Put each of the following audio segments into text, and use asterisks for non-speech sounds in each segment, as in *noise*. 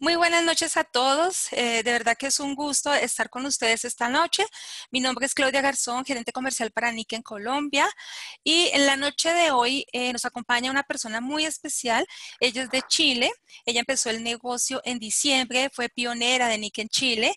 Muy buenas noches a todos. Eh, de verdad que es un gusto estar con ustedes esta noche. Mi nombre es Claudia Garzón, gerente comercial para NIC e en Colombia. Y en la noche de hoy eh, nos acompaña una persona muy especial. Ella es de Chile. Ella empezó el negocio en diciembre, fue pionera de NIC e en Chile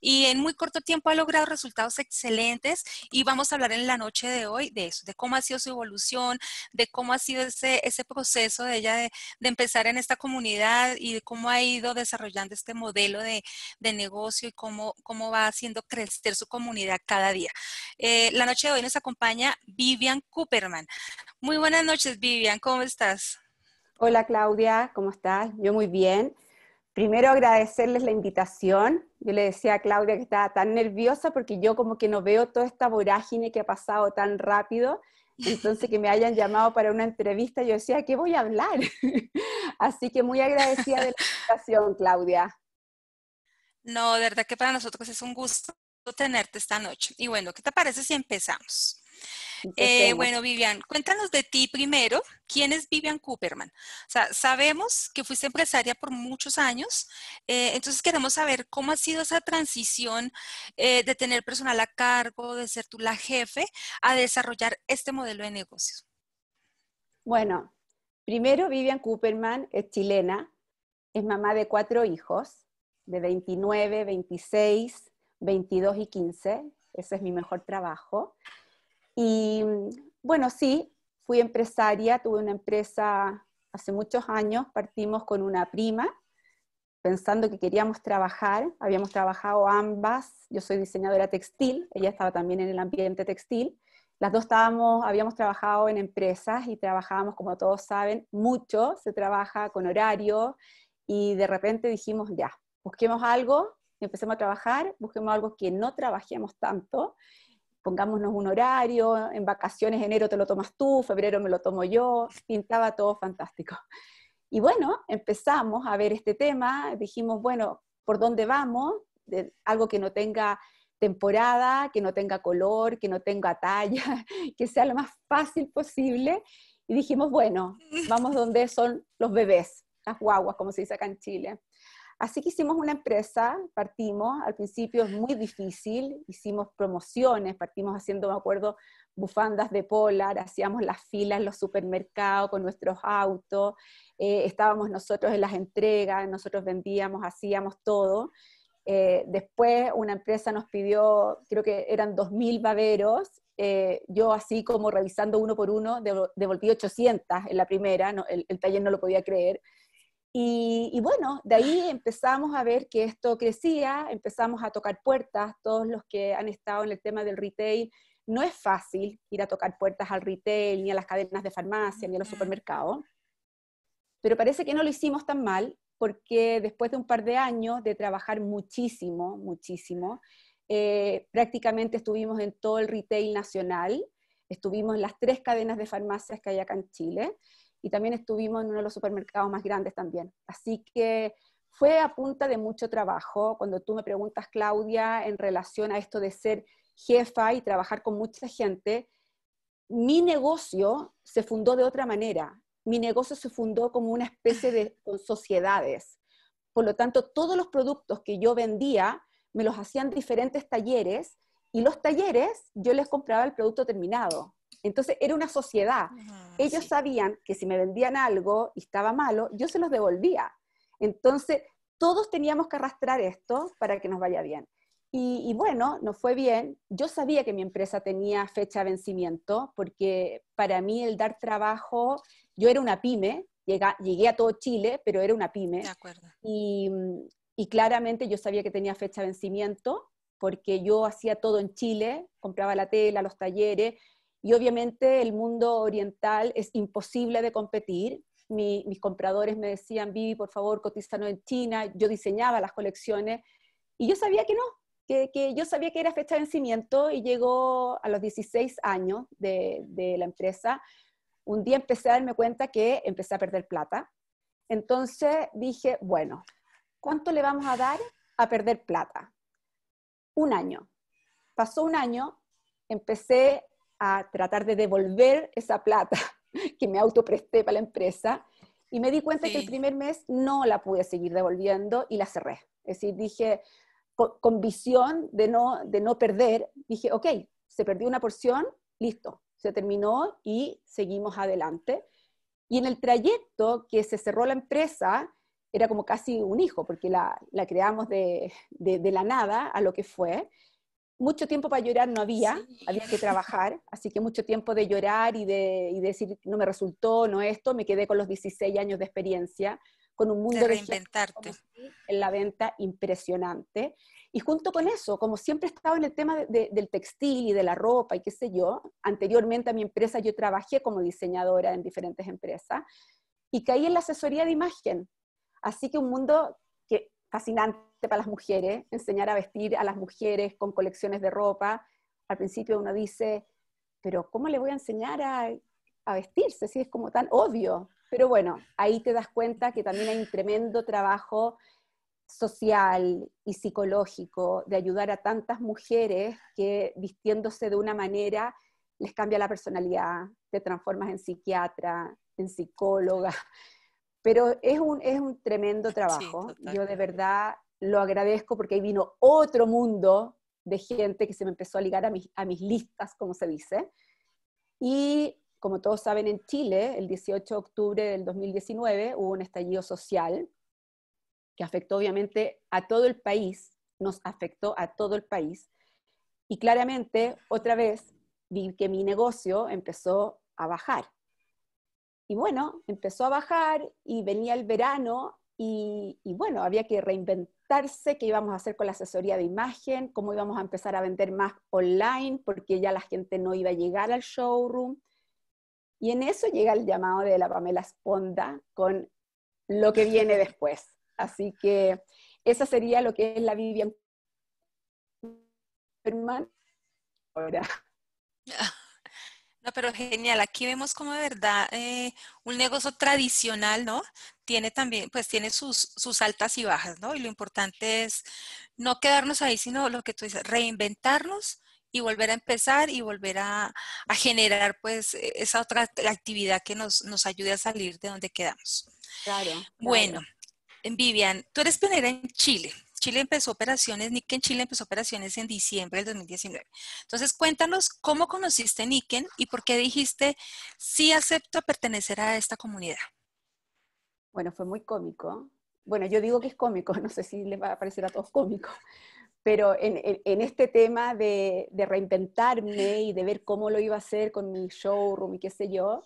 y en muy corto tiempo ha logrado resultados excelentes. Y vamos a hablar en la noche de hoy de eso, de cómo ha sido su evolución, de cómo ha sido ese, ese proceso de ella de, de empezar en esta comunidad y de cómo ha ido desarrollando este modelo de, negocio y cómo, va haciendo crecer su comunidad cada día. Eh, la noche de hoy nos acompaña Vivian Cooperman. Muy buenas noches, Vivian, ¿cómo estás? Hola, Claudia, ¿cómo estás? Yo muy bien. Primero agradecerles la invitación. Yo le decía a Claudia que estaba tan nerviosa porque yo como que no veo toda esta vorágine que ha pasado tan rápido entonces, que me hayan llamado para una entrevista, yo decía, ¿qué voy a hablar? *laughs* Así que muy agradecida de la invitación, Claudia. No, de verdad que para nosotros es un gusto tenerte esta noche. Y bueno, ¿qué te parece si empezamos? Eh, bueno, Vivian, cuéntanos de ti primero. ¿Quién es Vivian Cooperman? sabemos que fuiste empresaria por muchos años, eh, entonces queremos saber cómo ha sido esa transición eh, de tener personal a cargo, de ser tú la jefe, a desarrollar este modelo de negocio. Bueno, primero Vivian Cooperman es chilena, es mamá de cuatro hijos, de 29, 26, 22 y 15. Ese es mi mejor trabajo. Y bueno, sí, fui empresaria, tuve una empresa hace muchos años, partimos con una prima, pensando que queríamos trabajar, habíamos trabajado ambas, yo soy diseñadora textil, ella estaba también en el ambiente textil, las dos estábamos, habíamos trabajado en empresas y trabajábamos, como todos saben, mucho, se trabaja con horario y de repente dijimos, ya, busquemos algo, empecemos a trabajar, busquemos algo que no trabajemos tanto pongámonos un horario, en vacaciones enero te lo tomas tú, febrero me lo tomo yo, pintaba todo fantástico. Y bueno, empezamos a ver este tema, dijimos, bueno, ¿por dónde vamos? De, algo que no tenga temporada, que no tenga color, que no tenga talla, *laughs* que sea lo más fácil posible. Y dijimos, bueno, vamos donde son los bebés, las guaguas, como se dice acá en Chile. Así que hicimos una empresa, partimos, al principio es muy difícil, hicimos promociones, partimos haciendo, me acuerdo, bufandas de polar, hacíamos las filas en los supermercados con nuestros autos, eh, estábamos nosotros en las entregas, nosotros vendíamos, hacíamos todo. Eh, después una empresa nos pidió, creo que eran 2.000 baberos, eh, yo así como revisando uno por uno, devolví 800 en la primera, el taller no lo podía creer. Y, bueno, de ahí empezamos a ver que esto crecía, empezamos a tocar puertas, todos los que han estado en el tema del retail, no es fácil ir a tocar puertas al retail, ni a las cadenas de farmacia, ni a los supermercados, pero parece que no lo hicimos tan mal, porque después de un par de años de trabajar muchísimo, muchísimo, eh, prácticamente estuvimos en todo el retail nacional, estuvimos en las tres cadenas de farmacias que hay acá en Chile, y también estuvimos en uno de los supermercados más grandes también. Así que fue a punta de mucho trabajo. Cuando tú me preguntas, Claudia, en relación a esto de ser jefa y trabajar con mucha gente, mi negocio se fundó de otra manera. Mi negocio se fundó como una especie de *laughs* sociedades. Por lo tanto, todos los productos que yo vendía me los hacían diferentes talleres y los talleres yo les compraba el producto terminado. Entonces era una sociedad. Ellos sabían que si me vendían algo y estaba malo, yo se los devolvía. Entonces todos teníamos que arrastrar esto para que nos vaya bien. Y, bueno, nos fue bien. Yo sabía que mi empresa tenía fecha de vencimiento, porque para mí el dar trabajo, yo era una pyme, llegué a todo Chile, pero era una pyme. acuerdo. Y, y claramente yo sabía que tenía fecha de vencimiento, porque yo hacía todo en Chile, compraba la tela, los talleres, y obviamente el mundo oriental es imposible de competir. Mi, mis compradores me decían, Vivi, por favor, no en China. Yo diseñaba las colecciones y yo sabía que no, que, yo sabía que era fecha de vencimiento y llegó a los 16 años de, de la empresa. Un día empecé a darme cuenta que empecé a perder plata. Entonces dije, bueno, ¿cuánto le vamos a dar a perder plata? Un año. Pasó un año, empecé a tratar de devolver esa plata *laughs* que me autopresté para la empresa. Y me di cuenta que el primer mes no la pude seguir devolviendo y la cerré. Es decir, dije, con, visión de no, de no perder, dije, ok, se perdió una porción, listo, se terminó y seguimos adelante. Y en el trayecto que se cerró la empresa, era como casi un hijo, porque la, creamos de la nada a lo que fue mucho tiempo para llorar no había, había que trabajar, así que mucho tiempo de llorar y de, y decir, no me resultó, no esto, me quedé con los 16 años de experiencia, con un mundo de reinventarte. en la venta impresionante. Y junto con eso, como siempre he estado en el tema del textil y de la ropa y qué sé yo, anteriormente a mi empresa yo trabajé como diseñadora en diferentes empresas y caí en la asesoría de imagen. Así que un mundo fascinante para las mujeres, enseñar a vestir a las mujeres con colecciones de ropa. Al principio uno dice, pero ¿cómo le voy a enseñar a, vestirse si es como tan obvio? Pero bueno, ahí te das cuenta que también hay un tremendo trabajo social y psicológico de ayudar a tantas mujeres que vistiéndose de una manera les cambia la personalidad, te transformas en psiquiatra, en psicóloga, pero es un, tremendo trabajo. Yo de verdad lo agradezco porque ahí vino otro mundo de gente que se me empezó a ligar a mis, a mis listas, como se dice. Y como todos saben, en Chile, el 18 de octubre del 2019 hubo un estallido social que afectó obviamente a todo el país, nos afectó a todo el país. Y claramente, otra vez, vi que mi negocio empezó a bajar. Y bueno, empezó a bajar y venía el verano y, bueno, había que reinventarse qué íbamos a hacer con la asesoría de imagen, cómo íbamos a empezar a vender más online, porque ya la gente no iba a llegar al showroom. Y en eso llega el llamado de la Pamela Esponda con lo que viene después. Así que esa sería lo que es la Vivian Superman ahora. *laughs* No, pero genial. Aquí vemos como de verdad eh, un negocio tradicional, ¿no? Tiene también, pues tiene sus, sus altas y bajas, ¿no? Y lo importante es no quedarnos ahí, sino lo que tú dices, reinventarnos y volver a empezar y volver a, generar pues e, esa otra actividad que nos, nos, ayude a salir de donde quedamos. Claro. Bueno, Vivian, tú eres pionera en Chile. Chile empezó operaciones, Nikken Chile empezó operaciones en diciembre del 2019. Entonces, cuéntanos cómo conociste Nikken y por qué dijiste, sí acepto pertenecer a esta comunidad. Bueno, fue muy cómico. Bueno, yo digo que es cómico, *laughs* no sé si les va a parecer a todos cómico, pero en, este tema de, reinventarme y de ver cómo lo iba a hacer con mi showroom y qué sé yo,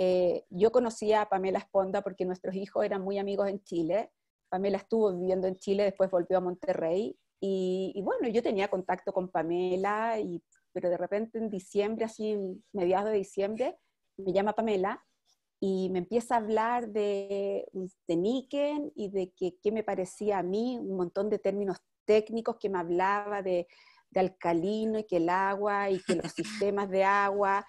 eh, yo conocía a Pamela Esponda porque nuestros hijos eran muy amigos en Chile Pamela estuvo viviendo en Chile, después volvió a Monterrey y, bueno, yo tenía contacto con Pamela, pero de repente en diciembre, así mediados de diciembre, me llama Pamela y me empieza a hablar de, de Niken y de que, me parecía a mí, un montón de términos técnicos que me hablaba de, de alcalino y que el agua y que los sistemas de agua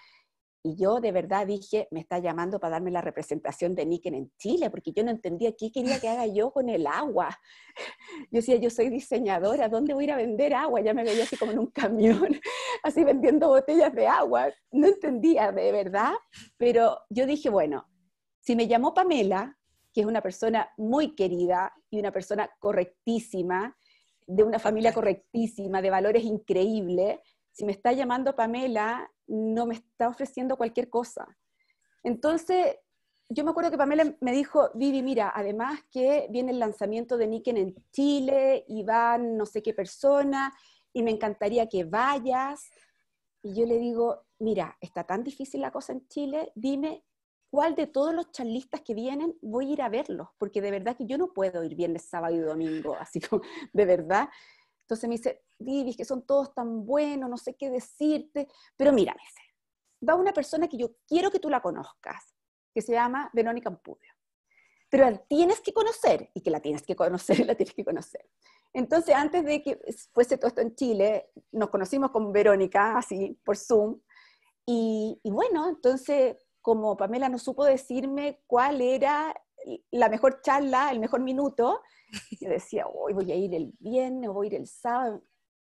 y yo de verdad dije, me está llamando para darme la representación de Nike en Chile, porque yo no entendía qué quería que haga yo con el agua. *laughs* Yo decía, yo soy diseñadora, ¿dónde voy a ir a vender agua? Ya me veía así como en un camión, *laughs* así vendiendo botellas de agua. No entendía de verdad, pero yo dije, bueno, si me llamó Pamela, que es una persona muy querida y una persona correctísima, de una familia correctísima, de valores increíbles, si me está llamando Pamela, no me está ofreciendo cualquier cosa. Entonces, yo me acuerdo que Pamela me dijo, Vivi, mira, además que viene el lanzamiento de Niken en Chile y van no sé qué persona y me encantaría que vayas. Y yo le digo, mira, está tan difícil la cosa en Chile, dime cuál de todos los charlistas que vienen voy a ir a verlos, porque de verdad que yo no puedo ir viernes, sábado y domingo, así como, de verdad. Entonces me dice, Divis, que son todos tan buenos, no sé qué decirte, pero mírame, va una persona que yo quiero que tú la conozcas, que se llama Verónica Ampudio. Pero la tienes que conocer, y que la tienes que conocer, *laughs* la tienes que conocer. Entonces, antes de que fuese todo esto en Chile, nos conocimos con Verónica, así, por Zoom, y, y bueno, entonces, como Pamela no supo decirme cuál era la mejor charla, el mejor minuto. y decía, hoy voy a ir el viernes, voy a ir el sábado.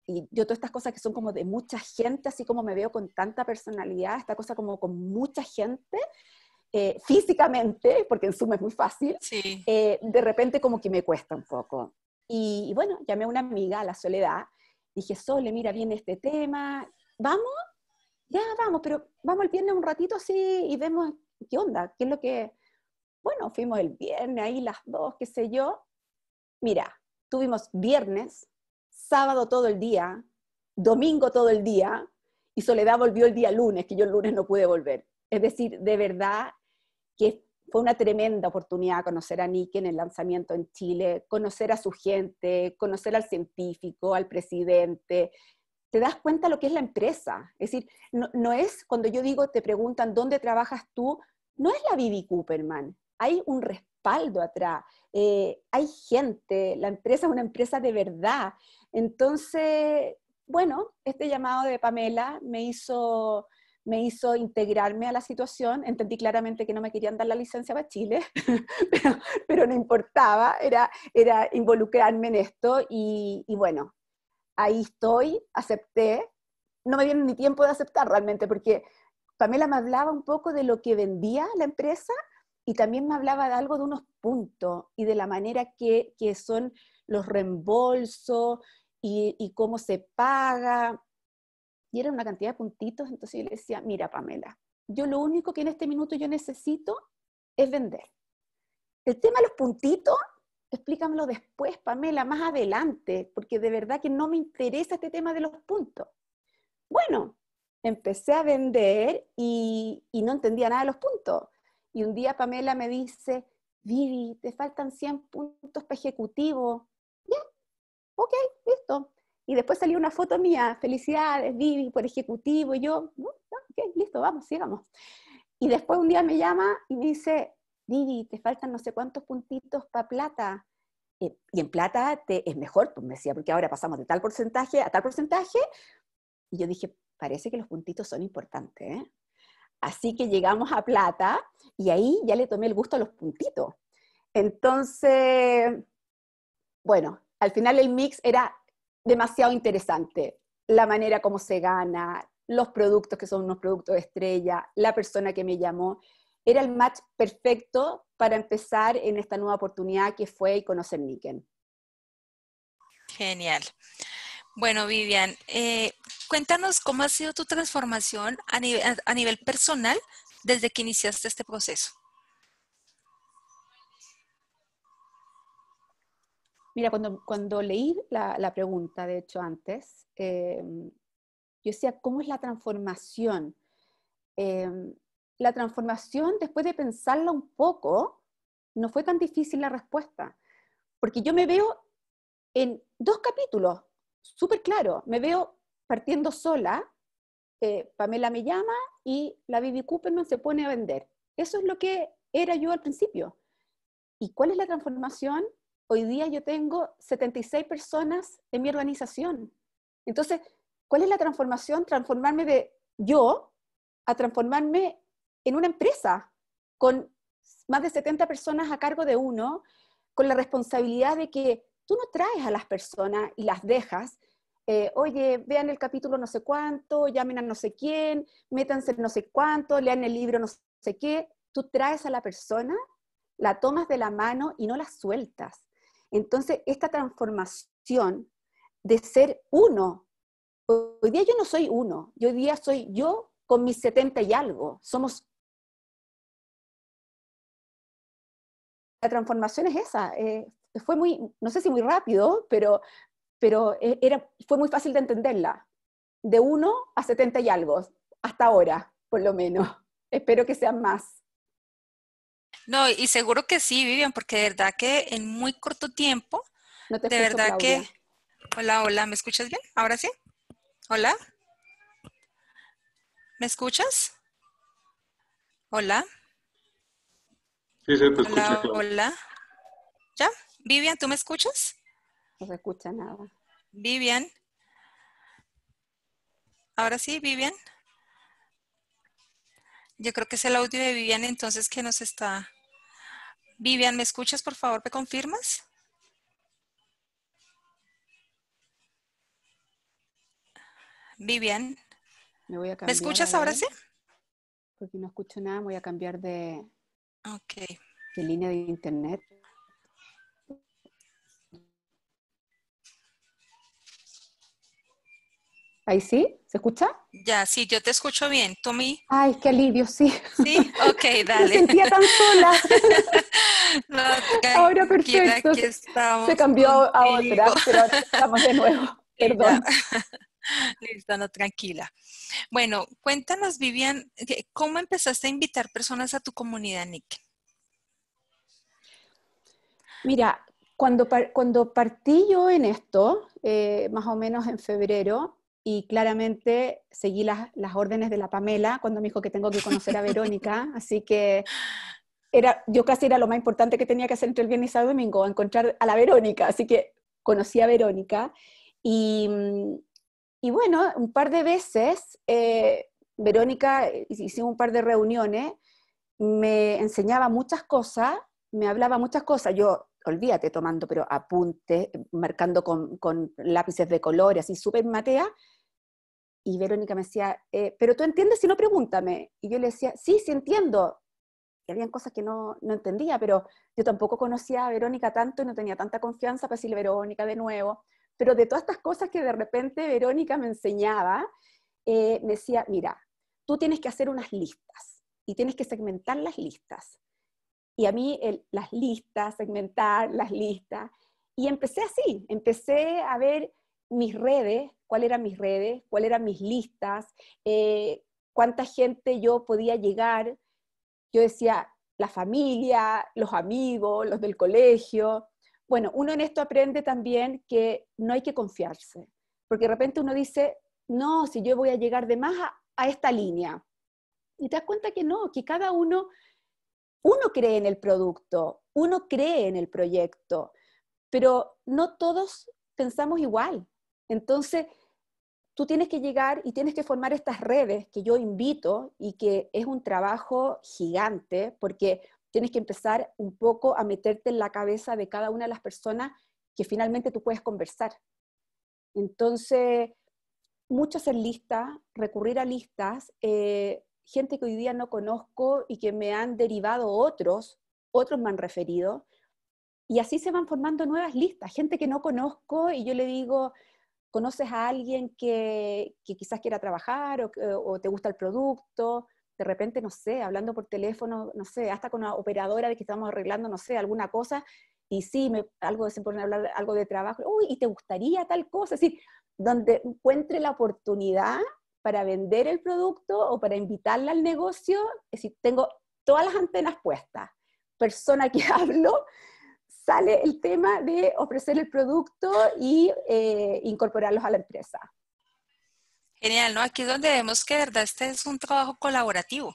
Y yo todas estas cosas que son como de mucha gente, así como me veo con tanta personalidad, esta cosa como con mucha gente, eh, físicamente, porque en suma es muy fácil, eh, de repente como que me cuesta un poco. Y, bueno, llamé a una amiga, a la Soledad, dije, Sole, mira, bien este tema, ¿vamos? Ya, vamos, pero vamos el viernes un ratito así y vemos qué onda, qué es lo que, bueno, fuimos el viernes ahí las dos, qué sé yo. Mira, tuvimos viernes, sábado todo el día, domingo todo el día, y Soledad volvió el día lunes, que yo el lunes no pude volver. Es decir, de verdad que fue una tremenda oportunidad conocer a Nike en el lanzamiento en Chile, conocer a su gente, conocer al científico, al presidente. Te das cuenta lo que es la empresa. Es decir, no, no es cuando yo digo, te preguntan dónde trabajas tú, no es la Bibi Cooperman, hay un respaldo atrás, eh, hay gente, la empresa es una empresa de verdad. Entonces, bueno, este llamado de Pamela me hizo me hizo integrarme a la situación. Entendí claramente que no me querían dar la licencia para Chile, *laughs* pero, no importaba, era, era involucrarme en esto y, bueno, ahí estoy, acepté. No me dieron ni tiempo de aceptar realmente porque Pamela me hablaba un poco de lo que vendía la empresa y también me hablaba de algo de unos puntos y de la manera que, son los reembolsos y, cómo se paga. Y era una cantidad de puntitos, entonces yo le decía, mira Pamela, yo lo único que en este minuto yo necesito es vender. El tema de los puntitos, explícamelo después, Pamela, más adelante, porque de verdad que no me interesa este tema de los puntos. Bueno, empecé a vender y, y no entendía nada de los puntos y un día Pamela me dice, Vivi, te faltan 100 puntos para ejecutivo. Ya, ok, listo. Y después salió una foto mía, felicidades, Vivi, por ejecutivo. Y yo, ok, listo, vamos, sigamos. Y después un día me llama y me dice, Vivi, te faltan no sé cuántos puntitos para plata. y en plata te, es mejor, pues me decía, porque ahora pasamos de tal porcentaje a tal porcentaje. Y yo dije, parece que los puntitos son importantes. ¿eh? Así que llegamos a plata y ahí ya le tomé el gusto a los puntitos. Entonces, bueno, al final el mix era demasiado interesante. La manera como se gana, los productos que son unos productos de estrella, la persona que me llamó, era el match perfecto para empezar en esta nueva oportunidad que fue conocer Niken. Genial. Bueno, Vivian, eh, cuéntanos cómo ha sido tu transformación a nivel, personal desde que iniciaste este proceso. Mira, cuando, leí la, pregunta, de hecho, antes, em, yo decía, ¿cómo es la transformación? Em, la transformación, después de pensarla un poco, no fue tan difícil la respuesta, porque yo me veo en dos capítulos súper claro, me veo partiendo sola, eh, Pamela me llama y la Bibi Cooperman se pone a vender. Eso es lo que era yo al principio. ¿Y cuál es la transformación? Hoy día yo tengo 76 personas en mi organización. Entonces, ¿cuál es la transformación? Transformarme de yo a transformarme en una empresa con más de 70 personas a cargo de uno, con la responsabilidad de que tú no traes a las personas y las dejas, eh, oye, vean el capítulo no sé cuánto, llamen a no sé quién, métanse no sé cuánto, lean el libro no sé qué. Tú traes a la persona, la tomas de la mano y no la sueltas. Entonces, esta transformación de ser uno, hoy día yo no soy uno, hoy día soy yo con mis 70 y algo, somos la transformación es esa, eh, fue muy, no sé si muy rápido, pero, pero eh, era, fue muy fácil de entenderla. De 1 a 70 y algo, hasta ahora, por lo menos. *laughs* Espero que sean más. No, y seguro que sí, Vivian, porque de verdad que en muy corto tiempo, de verdad que... Hola, hola, ¿me escuchas bien? ¿Ahora sí? Hola. ¿Me escuchas? Hola. Sí, sí, te hola, Hola. ¿Ya? Vivian, ¿tú me escuchas? No se escucha nada. Vivian. Ahora sí, Vivian. Yo creo que es el audio de Vivian entonces que nos está... Vivian, ¿me escuchas? Por favor, ¿me confirmas? Vivian. Me, escuchas ahora sí? Porque no escucho nada, voy a cambiar de, okay. de línea de internet. ¿Ahí sí? ¿Se escucha? Ya, sí, yo te escucho bien. Tommy. Ay, qué alivio, sí. Sí, ok, *laughs* dale. Me sentía tan sola. *laughs* Ahora perfecto. Se cambió a otra, pero estamos de nuevo. *laughs* Perdón. Listo, no, tranquila. Bueno, cuéntanos, Vivian, eh, ¿cómo empezaste a invitar personas a tu comunidad, Nick? Mira, cuando, cuando partí yo en esto, eh, más o menos en febrero, y claramente seguí las, las, órdenes de la Pamela cuando me dijo que tengo que conocer a *laughs* Verónica, así que era, yo casi era lo más importante que tenía que hacer entre el viernes y el domingo, encontrar a la Verónica, así que conocí a Verónica y, mm, y bueno, un par de veces, eh, Verónica, eh, hicimos un par de reuniones, me enseñaba muchas cosas, me hablaba muchas cosas, yo olvídate tomando, pero apunte, marcando con, con lápices de colores, así súper matea, y Verónica me decía, eh, pero tú entiendes si no pregúntame. Y yo le decía, sí, sí entiendo. Y habían cosas que no, entendía, pero yo tampoco conocía a Verónica tanto y no tenía tanta confianza para decirle Verónica de nuevo. Pero de todas estas cosas que de repente Verónica me enseñaba, eh, me decía, mira, tú tienes que hacer unas listas y tienes que segmentar las listas. Y a mí las listas, segmentar las listas. Y empecé así, empecé a ver mis redes cuáles eran mis redes, cuáles eran mis listas, eh, cuánta gente yo podía llegar. Yo decía, la familia, los amigos, los del colegio. Bueno, uno en esto aprende también que no hay que confiarse, porque de repente uno dice, no, si yo voy a llegar de más a, a esta línea. Y te das cuenta que no, que cada uno, uno cree en el producto, uno cree en el proyecto, pero no todos pensamos igual. Entonces, tú tienes que llegar y tienes que formar estas redes que yo invito y que es un trabajo gigante porque tienes que empezar un poco a meterte en la cabeza de cada una de las personas que finalmente tú puedes conversar. Entonces, mucho hacer listas, recurrir a listas, eh, gente que hoy día no conozco y que me han derivado otros, otros me han referido, y así se van formando nuevas listas, gente que no conozco y yo le digo, conoces a alguien que, que quizás quiera trabajar eh, o, te gusta el producto, de repente, no sé, hablando por teléfono, no sé, hasta con una operadora de que estamos arreglando, no sé, alguna cosa, y sí, me, algo hablar algo de trabajo, uy, y te gustaría tal cosa, es decir, donde encuentre la oportunidad para vender el producto o para invitarla al negocio, es decir, tengo todas las antenas puestas, persona que *laughs* hablo, sale el tema de ofrecer el producto y eh, incorporarlos a la empresa. Genial, ¿no? Aquí es donde vemos que verdad este es un trabajo colaborativo,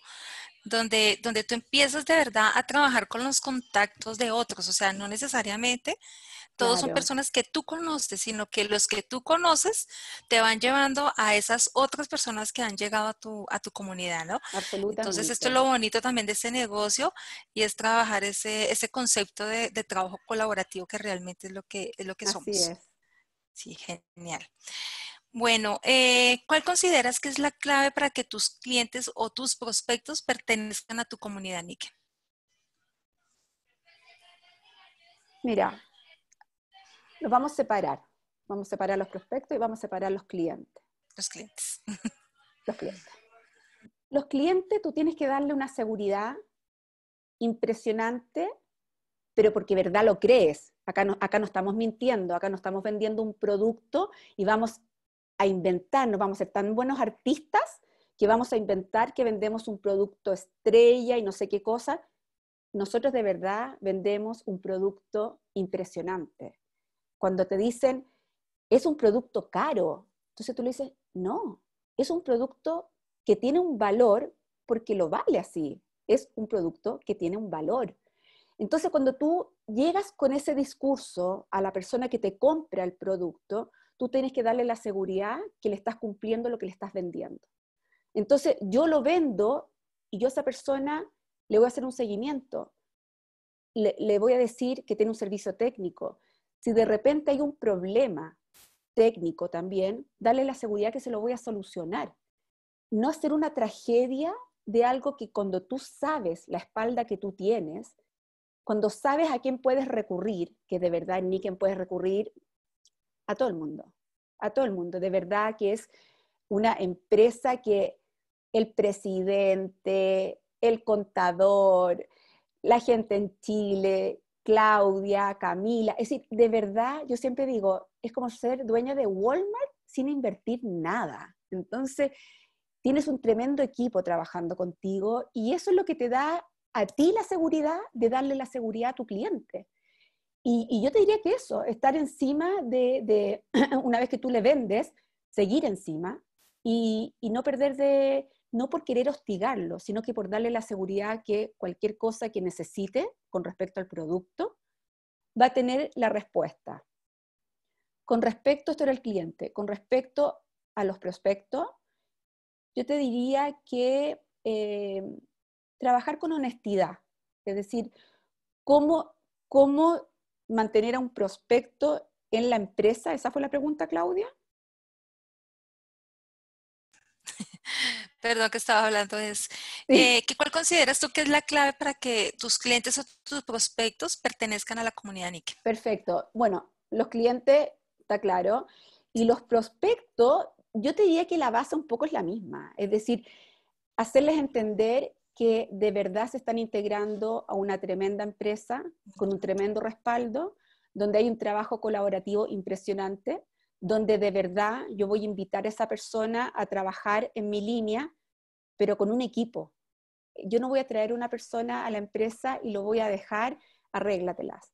donde, donde tú empiezas de verdad a trabajar con los contactos de otros, o sea, no necesariamente todos son personas que tú conoces, sino que los que tú conoces te van llevando a esas otras personas que han llegado a tu, a tu comunidad, ¿no? Absolutamente. Entonces, esto es lo bonito también de este negocio y es trabajar ese, ese concepto de, trabajo colaborativo que realmente es lo que, es lo que somos. Sí, genial. Bueno, eh, ¿cuál consideras que es la clave para que tus clientes o tus prospectos pertenezcan a tu comunidad, Nike? Mira, los vamos a separar. Vamos a separar los prospectos y vamos a separar los clientes. Los clientes. Los clientes. Los clientes, tú tienes que darle una seguridad impresionante, pero porque verdad lo crees. Acá no, acá no estamos mintiendo, acá no estamos vendiendo un producto y vamos a inventar, no vamos a ser tan buenos artistas que vamos a inventar que vendemos un producto estrella y no sé qué cosa. Nosotros de verdad vendemos un producto impresionante. Cuando te dicen, es un producto caro, entonces tú le dices, no, es un producto que tiene un valor porque lo vale así, es un producto que tiene un valor. Entonces, cuando tú llegas con ese discurso a la persona que te compra el producto, tú tienes que darle la seguridad que le estás cumpliendo lo que le estás vendiendo. Entonces, yo lo vendo y yo a esa persona le voy a hacer un seguimiento, le, voy a decir que tiene un servicio técnico. Si de repente hay un problema técnico también, dale la seguridad que se lo voy a solucionar. No hacer una tragedia de algo que cuando tú sabes la espalda que tú tienes, cuando sabes a quién puedes recurrir, que de verdad ni quién puedes recurrir, a todo el mundo, a todo el mundo. De verdad que es una empresa que el presidente, el contador, la gente en Chile, Claudia, Camila, es decir, de verdad, yo siempre digo, es como ser dueño de Walmart sin invertir nada. Entonces, tienes un tremendo equipo trabajando contigo y eso es lo que te da a ti la seguridad de darle la seguridad a tu cliente. Y, yo te diría que eso, estar encima de, *clears throat* una vez que tú le vendes, seguir encima y, no perder de, no por querer hostigarlo, sino que por darle la seguridad que cualquier cosa que necesite con respecto al producto va a tener la respuesta. Con respecto, esto era el cliente, con respecto a los prospectos, yo te diría que eh, trabajar con honestidad, es decir, cómo, cómo mantener a un prospecto en la empresa? ¿Esa fue la pregunta, Claudia? *laughs* Perdón que estaba hablando de eso. Eh, ¿Cuál consideras tú que es la clave para que tus clientes o tus prospectos pertenezcan a la comunidad NIC? Perfecto. Bueno, los clientes, está claro, y los prospectos, yo te diría que la base un poco es la misma. Es decir, hacerles entender que de verdad se están integrando a una tremenda empresa con un tremendo respaldo, donde hay un trabajo colaborativo impresionante, donde de verdad yo voy a invitar a esa persona a trabajar en mi línea, pero con un equipo. Yo no voy a traer una persona a la empresa y lo voy a dejar, arréglatelas.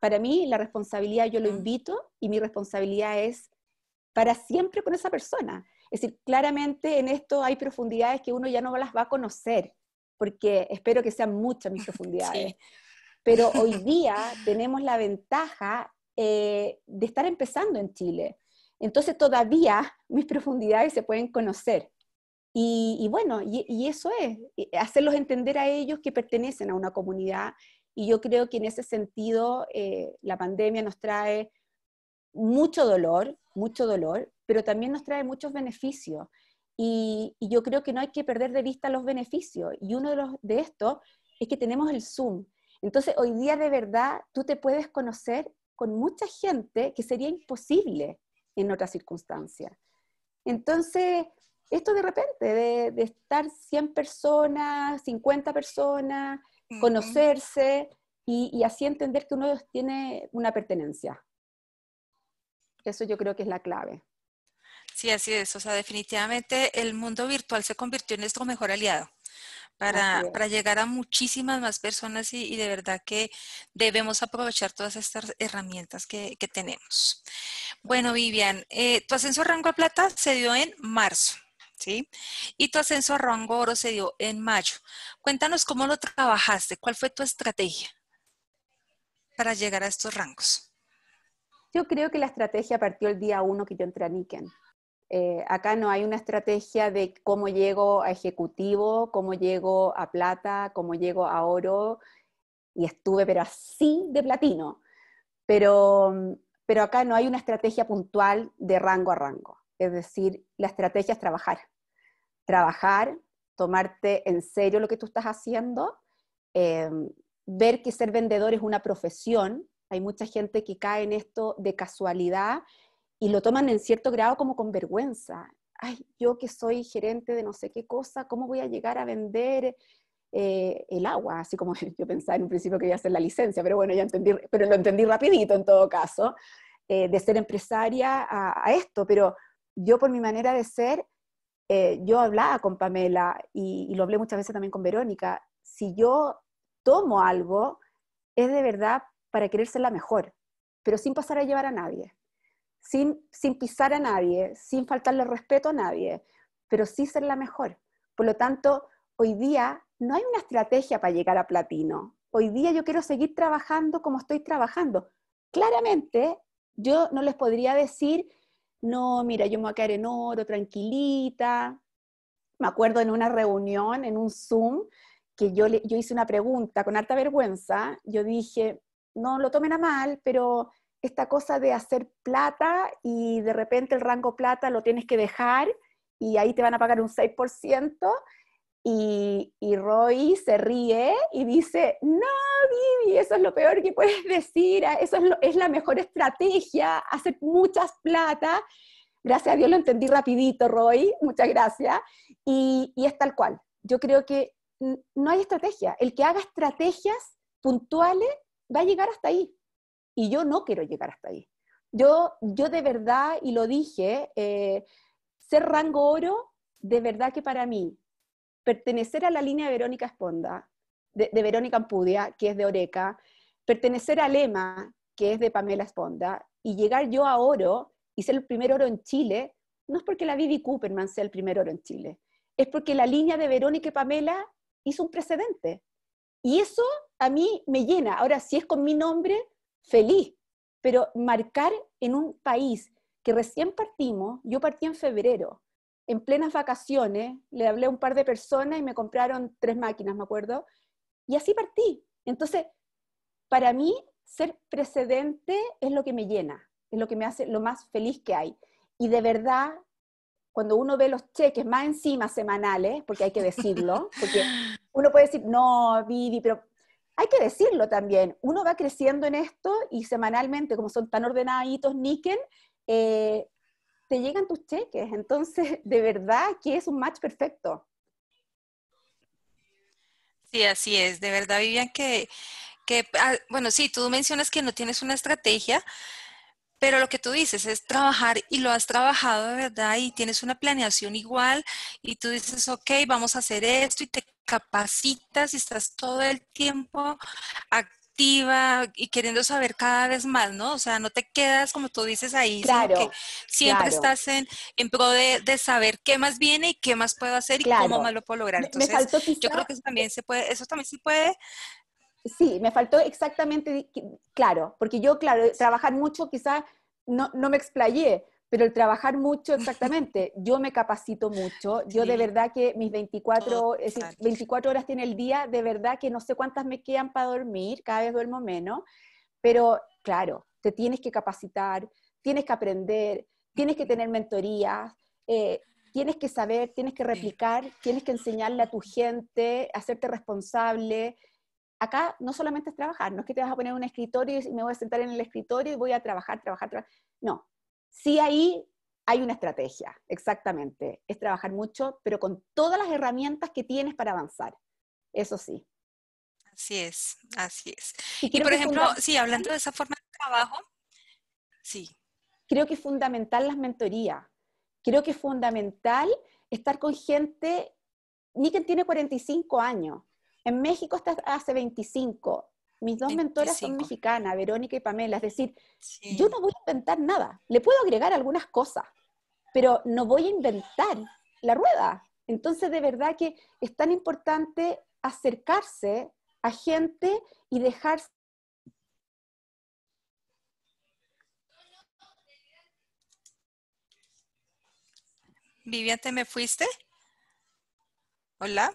Para mí la responsabilidad, yo lo mm. invito y mi responsabilidad es para siempre con esa persona. Es decir, claramente en esto hay profundidades que uno ya no las va a conocer porque espero que sean muchas mis *laughs* profundidades. Pero hoy día tenemos la ventaja eh, de estar empezando en Chile. Entonces todavía mis profundidades se pueden conocer. Y, bueno, y, eso es, hacerlos entender a ellos que pertenecen a una comunidad. Y yo creo que en ese sentido eh, la pandemia nos trae mucho dolor, mucho dolor, pero también nos trae muchos beneficios. Y, yo creo que no hay que perder de vista los beneficios. Y uno de, de estos es que tenemos el Zoom. Entonces, hoy día de verdad tú te puedes conocer con mucha gente que sería imposible en otras circunstancias. Entonces, esto de repente, de, estar 100 personas, 50 personas, conocerse y, y así entender que uno tiene una pertenencia. Eso yo creo que es la clave. Sí, así es. O sea, definitivamente el mundo virtual se convirtió en nuestro mejor aliado. Para, llegar a muchísimas más personas y, de verdad que debemos aprovechar todas estas herramientas que, tenemos. Bueno, Vivian, eh, tu ascenso a rango a plata se dio en marzo, ¿sí? Y tu ascenso a rango oro se dio en mayo. Cuéntanos cómo lo trabajaste, cuál fue tu estrategia para llegar a estos rangos. Yo creo que la estrategia partió el día uno que yo entré a Niken. Eh, acá no hay una estrategia de cómo llego a ejecutivo, cómo llego a plata, cómo llego a oro, y estuve pero así de platino. Mm, pero, acá no hay una estrategia puntual de rango a rango. Es decir, la estrategia es trabajar. Trabajar, tomarte en serio lo que tú estás haciendo, eh, ver que ser vendedor es una profesión. Hay mucha gente que cae en esto de casualidad y lo toman en cierto grado como con vergüenza. Ay, yo que soy gerente de no sé qué cosa, ¿cómo voy a llegar a vender eh, el agua? Así como *laughs* yo pensaba en un principio que iba a hacer la licencia, pero bueno, ya entendí, pero lo entendí rapidito en todo caso, eh, de ser empresaria a, esto, pero yo por mi manera de ser, eh, yo hablaba con Pamela y lo hablé muchas veces también con Verónica, si yo tomo algo, es de verdad para querer ser la mejor, pero sin pasar a llevar a nadie sin, pisar a nadie, sin faltarle respeto a nadie, pero sí ser la mejor. Por lo tanto, hoy día no hay una estrategia para llegar a platino. Hoy día yo quiero seguir trabajando como estoy trabajando. Claramente, yo no les podría decir, no, mira, yo me voy a caer en oro, tranquilita. Me acuerdo en una reunión, en un Zoom, que yo, yo hice una pregunta con harta vergüenza. Yo dije, no lo tomen a mal, pero esta cosa de hacer plata y de repente el rango plata lo tienes que dejar y ahí te van a pagar un 6%. Y, Roy se ríe y dice, no, Vivi, eso es lo peor que puedes decir, ah, eso es, la mejor estrategia, hacer muchas plata. Gracias a Dios lo entendí rapidito, Roy, muchas gracias. y es tal cual. Yo creo que no hay estrategia. El que haga estrategias puntuales va a llegar hasta ahí. Y yo no quiero llegar hasta ahí. Yo, yo de verdad, y lo dije, eh, ser rango oro, de verdad que para mí, pertenecer a la línea de Verónica Esponda, de, Verónica Ampudia, que es de Oreca, pertenecer e a Lema, que es de Pamela Esponda, y llegar yo a oro y ser el primer oro en Chile, no es porque la Vivi Cooperman sea el primer oro en Chile, es porque la línea de Verónica y Pamela hizo un precedente. Y eso a mí me llena. Ahora, si es con mi nombre, feliz, pero marcar en un país que recién partimos, yo partí en febrero, en plenas vacaciones, le hablé a un par de personas y me compraron tres máquinas, me acuerdo, y así partí. Entonces, para mí, ser precedente es lo que me llena, es lo que me hace lo más feliz que hay. Y de verdad, cuando uno ve los cheques más encima semanales, porque hay que decirlo, porque uno puede decir, no, Vivi, pero hay que decirlo también, uno va creciendo en esto y semanalmente, como son tan ordenaditos, Niken, eh, te llegan tus cheques. Entonces, *laughs* de verdad que es un match perfecto. Sí, así es. De verdad, Vivian, que, ah, bueno, sí, tú mencionas que no tienes una estrategia, pero lo que tú dices es trabajar y lo has trabajado de verdad y tienes una planeación igual y tú dices, ok, vamos a hacer esto y te capacitas y estás todo el tiempo activa y queriendo saber cada vez más, ¿no? O sea, no te quedas, como tú dices, ahí, claro, siempre estás en, en pro de, saber qué más viene y qué más puedo hacer y cómo más lo puedo lograr. Entonces, yo creo que eso también se puede, eso también se puede sí, me faltó exactamente, claro, porque yo, claro, trabajar mucho quizá no, no, me explayé, pero el trabajar mucho, *laughs* exactamente, yo me capacito mucho, yo de verdad que mis 24, 24 horas tiene el día, de verdad que no sé cuántas me quedan para dormir, cada vez duermo menos, pero claro, te tienes que capacitar, tienes que aprender, tienes que tener mentorías, eh, tienes que saber, tienes que replicar, tienes que enseñarle a tu gente, hacerte responsable. Acá no solamente es trabajar, no es que te vas a poner un escritorio y me voy a sentar en el escritorio y voy a trabajar, trabajar, trabajar. No, Sí ahí hay una estrategia, exactamente. Es trabajar mucho, pero con todas las herramientas que tienes para avanzar. Eso sí. Así es, así es. Y, por ejemplo, sí, hablando de esa forma de trabajo, sí. Creo que es fundamental las mentorías. Creo que es fundamental estar con gente, Niken tiene 45 años, en México está hace 25, mis dos mentoras son mexicanas, Verónica y Pamela, es decir, yo no voy a inventar nada, le puedo agregar algunas cosas, pero no voy a inventar la rueda. Entonces, de verdad que es tan importante acercarse a gente y dejarse Vivian, ¿te me fuiste? Hola.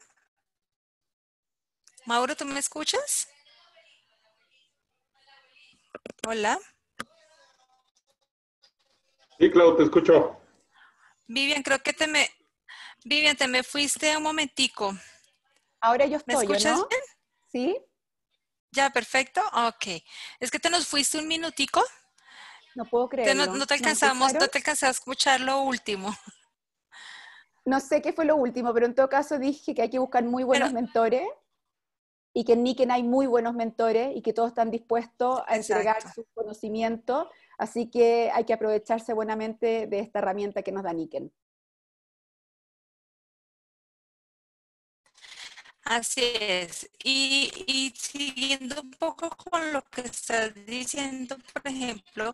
Mauro, ¿tú me escuchas? Hola. Sí, Clau, te escucho. Vivian, creo que te me... Vivian, te me fuiste un momentico. Ahora yo estoy, ¿Me escuchas bien? Sí. Ya, perfecto. Ok. Es que te nos fuiste un minutico. No puedo creerlo. no, te alcanzamos, no te alcanzé a escuchar lo último. No sé qué fue lo último, pero en todo caso dije que hay que buscar muy buenos mentores y que en Niken hay muy buenos mentores y que todos están dispuestos a entregar su conocimiento, Así que hay que aprovecharse buenamente de esta herramienta que nos da Niken. Así es. Y, siguiendo un poco con lo que estás diciendo, por ejemplo,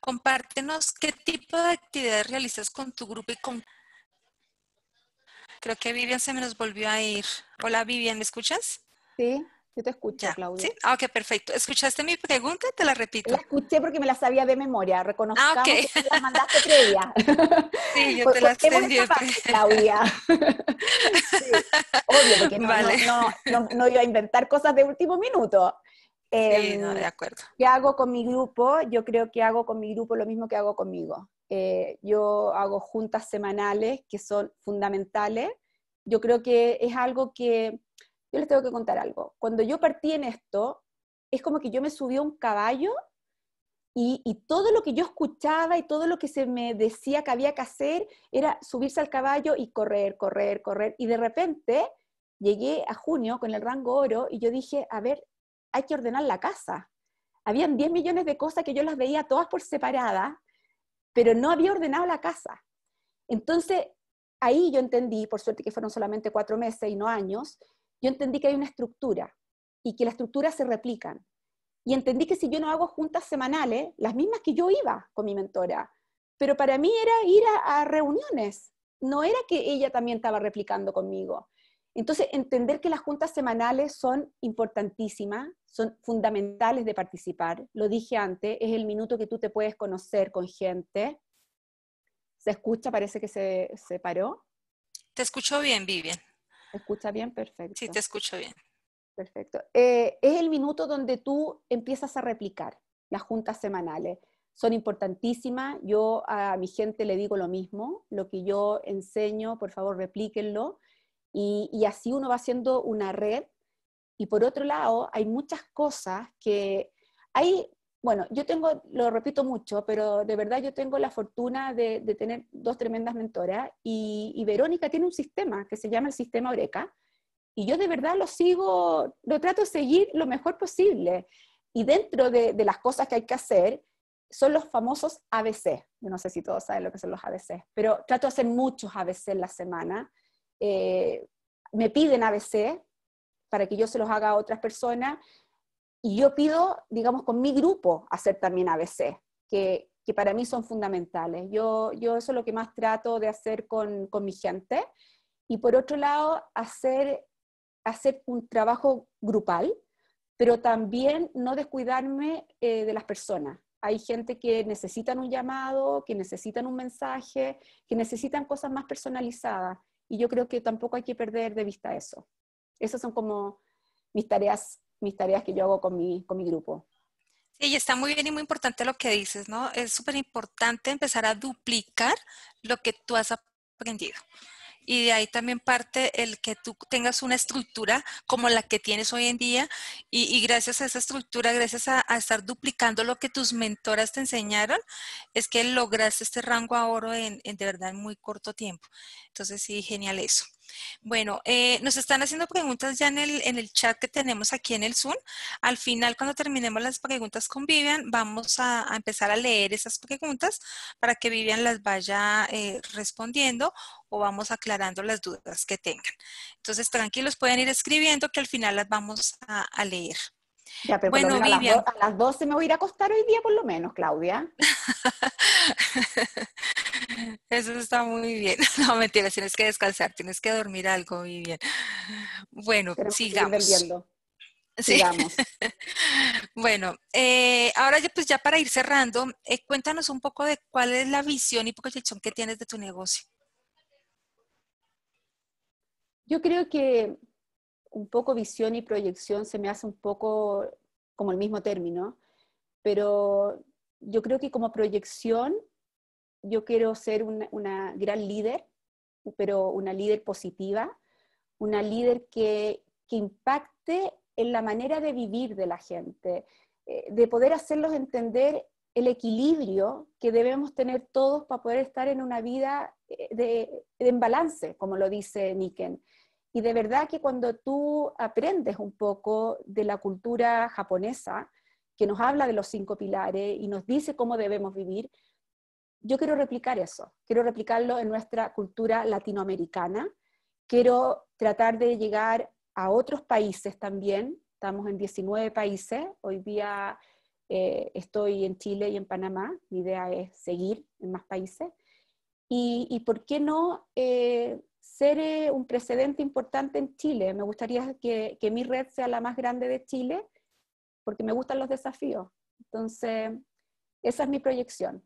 compártenos qué tipo de actividades realizas con tu grupo y con... Creo que Vivian se me nos volvió a ir. Hola Vivian, ¿me escuchas? Sí, yo te escucho, Claudia. Sí, ah, ok, perfecto. ¿Escuchaste mi pregunta? Te la repito. La escuché porque me la sabía de memoria. Reconozcamos ah, que la mandaste previa. *laughs* Sí, yo te la extendí. Claudia. *laughs* sí, obvio, porque no, no, no, no iba a inventar cosas de último minuto. sí, no, em, de acuerdo. ¿Qué hago con mi grupo? Yo creo que hago con mi grupo lo mismo que hago conmigo. Eh, yo hago juntas semanales que son fundamentales. Yo creo que es algo que yo les tengo que contar algo. Cuando yo partí en esto, es como que yo me subí a un caballo y, todo lo que yo escuchaba y todo lo que se me decía que había que hacer era subirse al caballo y correr, correr, correr. Y de repente llegué a junio con el rango oro y yo dije, a ver, hay que ordenar la casa. Habían 10 millones de cosas que yo las veía todas por separada, pero no había ordenado la casa. Entonces, ahí yo entendí, por suerte que fueron solamente cuatro meses y no años, yo entendí que hay una estructura y que las estructuras se replican. Y entendí que si yo no hago juntas semanales, las mismas que yo iba con mi mentora, pero para mí era ir a, reuniones, no era que ella también estaba replicando conmigo. Entonces, entender que las juntas semanales son importantísimas, son fundamentales de participar. Lo dije antes, es el minuto que tú te puedes conocer con gente. ¿Se escucha? Parece que se, paró. Te escuchó bien, Vivian escucha bien? Perfecto. Sí, te escucho bien. Perfecto. Eh, es el minuto donde tú empiezas a replicar las juntas semanales. Son importantísimas. Yo a mi gente le digo lo mismo. Lo que yo enseño, por favor, replíquenlo. Y, y así uno va haciendo una red. Y por otro lado, hay muchas cosas que hay bueno, yo tengo, lo repito mucho, pero de verdad yo tengo la fortuna de, tener dos tremendas mentoras y, Verónica tiene un sistema que se llama el sistema Oreca y yo de verdad lo sigo, lo trato de seguir lo mejor posible. Y dentro de, las cosas que hay que hacer, son los famosos ABC. no sé si todos saben lo que son los ABC, pero trato de hacer muchos ABC en la semana. Eh, me piden ABC para que yo se los haga a otras personas y yo pido, digamos, con mi grupo hacer también ABC, que, que para mí son fundamentales. Yo, yo eso es lo que más trato de hacer con, con mi gente. Y por otro lado, hacer, hacer un trabajo grupal, pero también no descuidarme eh, de las personas. Hay gente que necesitan un llamado, que necesitan un mensaje, que necesitan cosas más personalizadas. Y yo creo que tampoco hay que perder de vista eso. Esas son como mis tareas mis tareas que yo hago con mi, con mi grupo. Sí, y está muy bien y muy importante lo que dices, ¿no? Es súper importante empezar a duplicar lo que tú has aprendido. Y de ahí también parte el que tú tengas una estructura como la que tienes hoy en día y, gracias a esa estructura, gracias a, estar duplicando lo que tus mentoras te enseñaron, es que lograste este rango a oro en, en de verdad en muy corto tiempo. Entonces sí, genial eso. Bueno, eh, nos están haciendo preguntas ya en el, en el chat que tenemos aquí en el Zoom. Al final, cuando terminemos las preguntas con Vivian, vamos a, empezar a leer esas preguntas para que Vivian las vaya eh, respondiendo o vamos aclarando las dudas que tengan. Entonces, tranquilos, pueden ir escribiendo que al final las vamos a, leer. bueno, Vivian. a las 12 me voy a ir a acostar hoy día por lo menos, Claudia. *laughs* eso está muy bien. *laughs* No, mentiras, tienes que descansar, tienes que dormir algo muy bien. Bueno, pues, sigamos sigamos. *laughs* bueno, eh, ahora ya, pues ya para ir cerrando, eh, cuéntanos un poco de cuál es la visión y proyección que tienes de tu negocio. Yo creo que un poco visión y proyección se me hace un poco como el mismo término, pero yo creo que como proyección yo quiero ser una, gran líder, pero una líder positiva, una líder que, impacte en la manera de vivir de la gente, eh, de poder hacerlos entender el equilibrio que debemos tener todos para poder estar en una vida eh, de, en balance, como lo dice Niken. Y de verdad que cuando tú aprendes un poco de la cultura japonesa, que nos habla de los cinco pilares y nos dice cómo debemos vivir, yo quiero replicar eso, quiero replicarlo en nuestra cultura latinoamericana, quiero tratar de llegar a otros países también, estamos en 19 países, hoy día eh, estoy en Chile y en Panamá, mi idea es seguir en más países, y, por qué no eh, ser eh, un precedente importante en Chile, me gustaría que, que mi red sea la más grande de Chile, porque me gustan los desafíos, entonces esa es mi proyección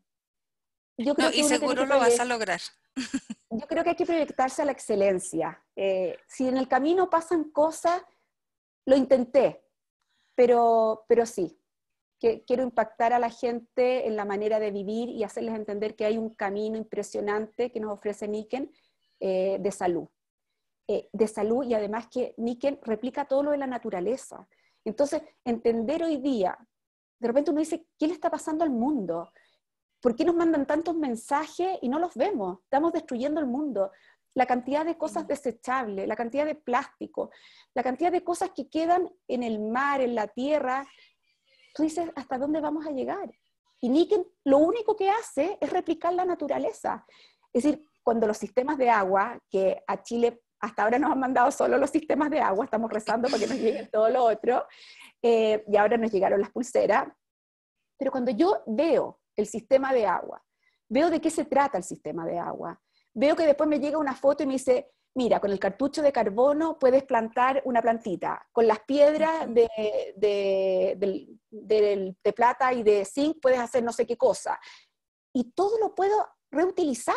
y seguro lo vas a lograr. Yo creo que hay que proyectarse a la excelencia. Eh, si en el camino pasan cosas, lo intenté, pero, pero sí, que, quiero impactar a la gente en la manera de vivir y hacerles entender que hay un camino impresionante que nos ofrece Niken eh, de salud. Eh, de salud y además que Niken replica todo lo de la naturaleza. Entonces, entender hoy día, de repente uno dice, ¿qué le está pasando al mundo? ¿Por qué nos mandan tantos mensajes y no los vemos? Estamos destruyendo el mundo. La cantidad de cosas mm. desechables, la cantidad de plástico, la cantidad de cosas que quedan en el mar, en la tierra. Tú dices, ¿hasta dónde vamos a llegar? Y Niken lo único que hace es replicar la naturaleza. Es decir, cuando los sistemas de agua, que a Chile hasta ahora nos han mandado solo los sistemas de agua, estamos rezando para que nos lleguen todo lo otro, eh, y ahora nos llegaron las pulseras. Pero cuando yo veo el sistema de agua. Veo de qué se trata el sistema de agua. Veo que después me llega una foto y me dice, mira, con el cartucho de carbono puedes plantar una plantita, con las piedras de, de, plata y de zinc puedes hacer no sé qué cosa. Y todo lo puedo reutilizar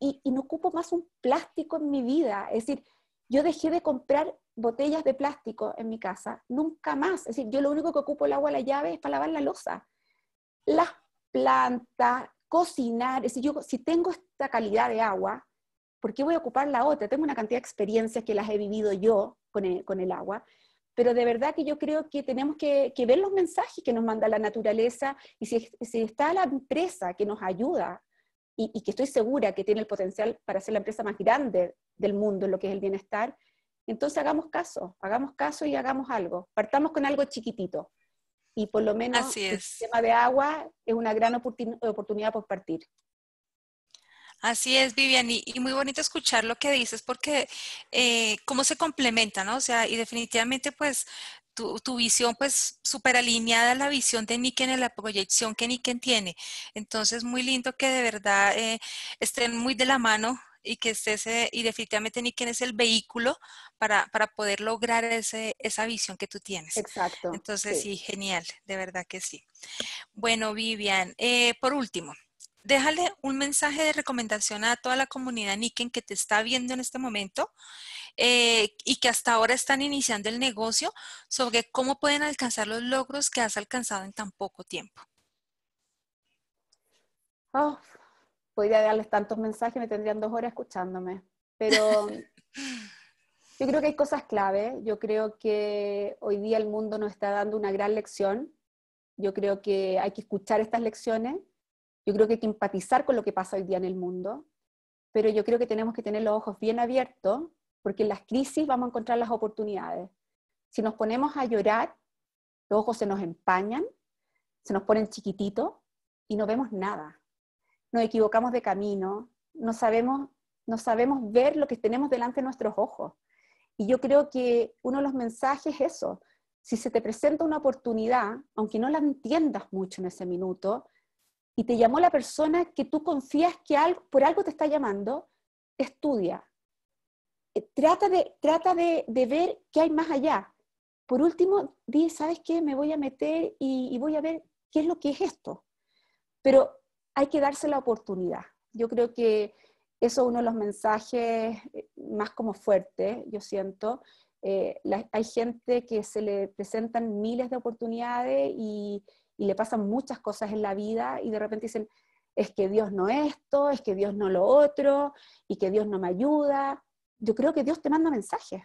y, no ocupo más un plástico en mi vida. Es decir, yo dejé de comprar botellas de plástico en mi casa, nunca más. Es decir, yo lo único que ocupo el agua, la llave es para lavar la losa. Las planta cocinar. Es decir, yo, si tengo esta calidad de agua, ¿por qué voy a ocupar la otra? Tengo una cantidad de experiencias que las he vivido yo con el, agua, pero de verdad que yo creo que tenemos que, ver los mensajes que nos manda la naturaleza y si, está la empresa que nos ayuda y, que estoy segura que tiene el potencial para ser la empresa más grande del mundo en lo que es el bienestar, entonces hagamos caso, hagamos caso y hagamos algo. Partamos con algo chiquitito y por lo menos el tema de agua es una gran oportunidad por partir. Así es, Vivian, y, muy bonito escuchar lo que dices porque eh, cómo se complementa, ¿no? O sea, y definitivamente pues tu, visión pues súper alineada a la visión de Nikken en la proyección que Nikken tiene. Entonces, muy lindo que de verdad eh, estén muy de la mano y que estés, eh, y definitivamente Niken es el vehículo para, poder lograr ese, esa visión que tú tienes. Exacto. Entonces, sí, genial, de verdad que sí. Bueno, Vivian, eh, por último, déjale un mensaje de recomendación a toda la comunidad Niken que te está viendo en este momento eh, y que hasta ahora están iniciando el negocio sobre cómo pueden alcanzar los logros que has alcanzado en tan poco tiempo. Oh, podría darles tantos mensajes, me tendrían dos horas escuchándome. Pero *laughs* yo creo que hay cosas clave. Yo creo que hoy día el mundo nos está dando una gran lección. Yo creo que hay que escuchar estas lecciones. Yo creo que hay que empatizar con lo que pasa hoy día en el mundo. Pero yo creo que tenemos que tener los ojos bien abiertos porque en las crisis vamos a encontrar las oportunidades. Si nos ponemos a llorar, los ojos se nos empañan, se nos ponen chiquititos y no vemos nada nos equivocamos de camino, no sabemos, no sabemos ver lo que tenemos delante de nuestros ojos. Y yo creo que uno de los mensajes es eso. Si se te presenta una oportunidad, aunque no la entiendas mucho en ese minuto, y te llamó la persona que tú confías que algo, por algo te está llamando, estudia. Eh, trata, de, trata de, ver qué hay más allá. Por último, di, ¿sabes qué? Me voy a meter y, y voy a ver qué es lo que es esto. Pero hay que darse la oportunidad. Yo creo que eso es uno de los mensajes eh, más como fuerte, yo siento. Eh, hay gente que se le presentan miles de oportunidades y, y, le pasan muchas cosas en la vida y de repente dicen, es que Dios no esto, es que Dios no lo otro, y que Dios no me ayuda. Yo creo que Dios te manda mensajes.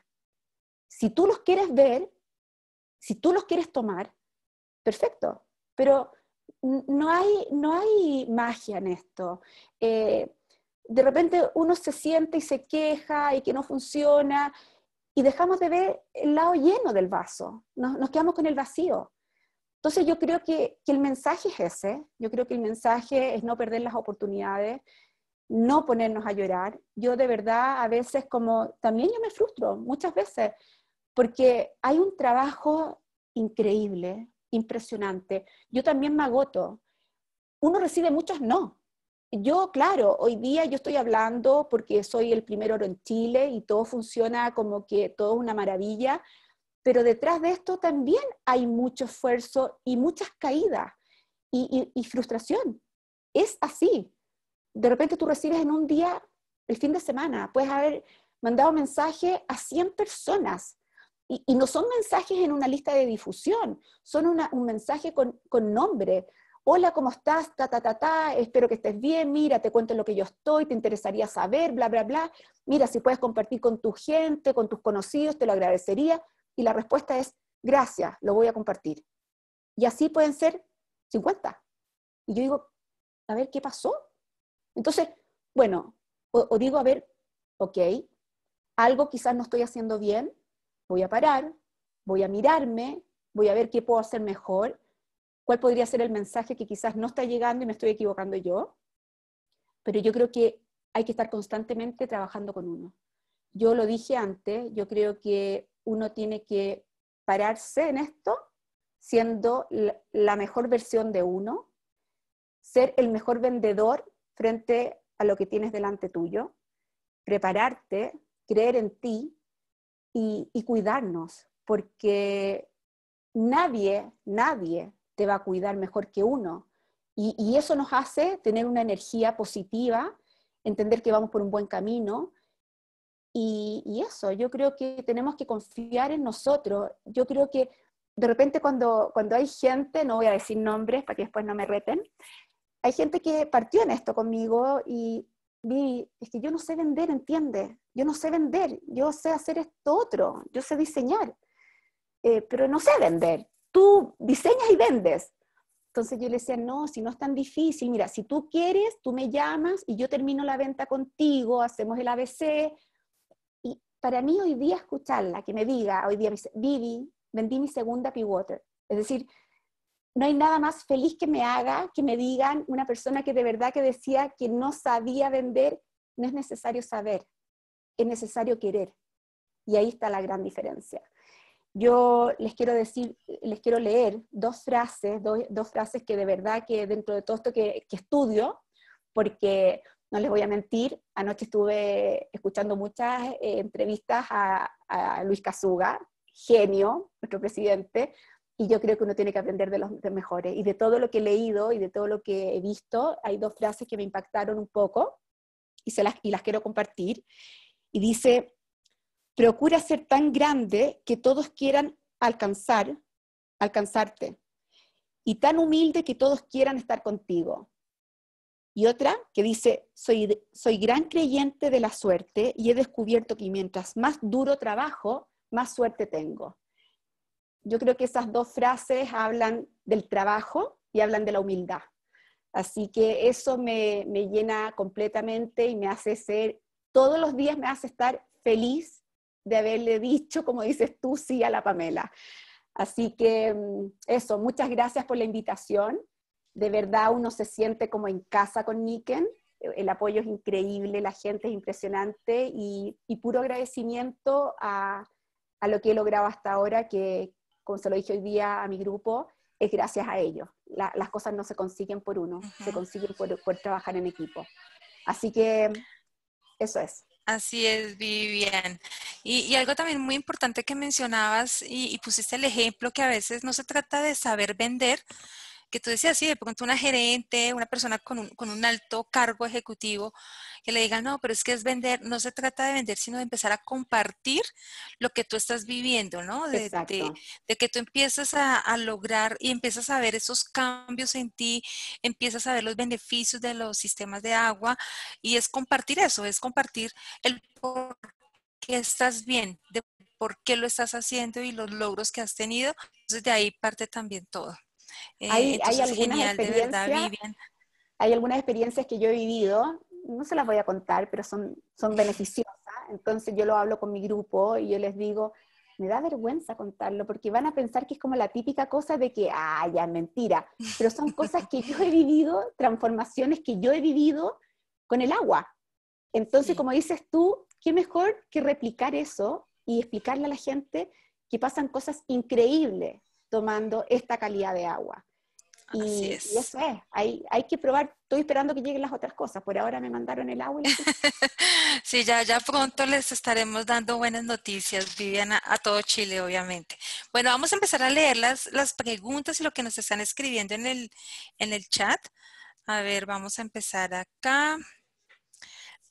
Si tú los quieres ver, si tú los quieres tomar, perfecto, pero no hay, no hay magia en esto. Eh, de repente uno se siente y se queja y que no funciona y dejamos de ver el lado lleno del vaso, nos, nos quedamos con el vacío. Entonces yo creo que, que, el mensaje es ese, yo creo que el mensaje es no perder las oportunidades, no ponernos a llorar. Yo de verdad a veces como, también yo me frustro muchas veces, porque hay un trabajo increíble, impresionante. Yo también me agoto. Uno recibe muchos no. Yo, claro, hoy día yo estoy hablando porque soy el primer oro en Chile y todo funciona como que todo es una maravilla, pero detrás de esto también hay mucho esfuerzo y muchas caídas y, frustración. Es así. De repente tú recibes en un día, el fin de semana, puedes haber mandado mensaje a 100 personas y, no son mensajes en una lista de difusión, son un mensaje con, nombre. Hola, ¿cómo estás? Ta, espero que estés bien, mira, te cuento lo que yo estoy, te interesaría saber, bla, bla, bla. Mira, si puedes compartir con tu gente, con tus conocidos, te lo agradecería. Y la respuesta es, gracias, lo voy a compartir. Y así pueden ser 50. Y yo digo, a ver, ¿qué pasó? Entonces, bueno, o, digo, a ver, ok, algo quizás no estoy haciendo bien, voy a parar, voy a mirarme, voy a ver qué puedo hacer mejor, cuál podría ser el mensaje que quizás no está llegando y me estoy equivocando yo. Pero yo creo que hay que estar constantemente trabajando con uno. Yo lo dije antes, yo creo que uno tiene que pararse en esto siendo la mejor versión de uno, ser el mejor vendedor frente a lo que tienes delante tuyo, prepararte, creer en ti, y, cuidarnos, porque nadie, nadie te va a cuidar mejor que uno. Y, eso nos hace tener una energía positiva, entender que vamos por un buen camino. Y, y, eso, yo creo que tenemos que confiar en nosotros. Yo creo que de repente cuando, cuando hay gente, no voy a decir nombres para que después no me reten, hay gente que partió en esto conmigo y, Vivi, es que yo no sé vender, ¿entiendes? Yo no sé vender, yo sé hacer esto otro, yo sé diseñar, eh, pero no sé vender. Tú diseñas y vendes. Entonces yo le decía, no, si no es tan difícil, mira, si tú quieres, tú me llamas y yo termino la venta contigo, hacemos el ABC. Y para mí hoy día escucharla, que me diga, hoy día me Vivi, vendí mi segunda P-Water. Es decir, no hay nada más feliz que me haga que me digan una persona que de verdad que decía que no sabía vender, no es necesario saber, es necesario querer. Y ahí está la gran diferencia. Yo les quiero decir, les quiero leer dos frases, dos, frases que de verdad que dentro de todo esto que, estudio, porque no les voy a mentir, anoche estuve escuchando muchas eh, entrevistas a, a Luis Casuga, genio, nuestro presidente, y yo creo que uno tiene que aprender de los mejores. Y de todo lo que he leído y de todo lo que he visto, hay dos frases que me impactaron un poco y, se las, y las quiero compartir. Y dice, procura ser tan grande que todos quieran alcanzar, alcanzarte. Y tan humilde que todos quieran estar contigo. Y otra que dice, soy, soy gran creyente de la suerte y he descubierto que mientras más duro trabajo, más suerte tengo yo creo que esas dos frases hablan del trabajo y hablan de la humildad. Así que eso me, me llena completamente y me hace ser, todos los días me hace estar feliz de haberle dicho, como dices tú, sí a la Pamela. Así que mm, eso, muchas gracias por la invitación. De verdad uno se siente como en casa con Niken. El apoyo es increíble, la gente es impresionante y, y puro agradecimiento a, a, lo que he logrado hasta ahora, que, como se lo dije hoy día a mi grupo, es gracias a ellos. las cosas no se consiguen por uno, se consiguen por, trabajar en equipo. Así que eso es. Así es, Vivian. Y, algo también muy importante que mencionabas y pusiste el ejemplo que a veces no se trata de saber vender, que tú decías, sí, de pronto una gerente, una persona con un, alto cargo ejecutivo, que le diga, no, pero es que es vender, no se trata de vender, sino de empezar a compartir lo que tú estás viviendo, ¿no? De, que tú empiezas a, a, lograr y empiezas a ver esos cambios en ti, empiezas a ver los beneficios de los sistemas de agua y es compartir eso, es compartir el por qué estás bien, de por qué lo estás haciendo y los logros que has tenido. Entonces de ahí parte también todo. Eh, hay, algunas experiencias, que yo he vivido, no se las voy a contar, pero son, beneficiosas. Entonces yo lo hablo con mi grupo y yo les digo, me da vergüenza contarlo porque van a pensar que es como la típica cosa de que, ah, ya, mentira, pero son cosas que yo he vivido, transformaciones que yo he vivido con el agua. Entonces, como dices tú, qué mejor que replicar eso y explicarle a la gente que pasan cosas increíbles, tomando esta calidad de agua. Y, eso es, hay, hay, que probar, estoy esperando que lleguen las otras cosas, por ahora me mandaron el agua. Y... *laughs* sí, ya, ya pronto les estaremos dando buenas noticias, Viviana, a todo Chile, obviamente. Bueno, vamos a empezar a leer las, las preguntas y lo que nos están escribiendo en el, en el chat. A ver, vamos a empezar acá.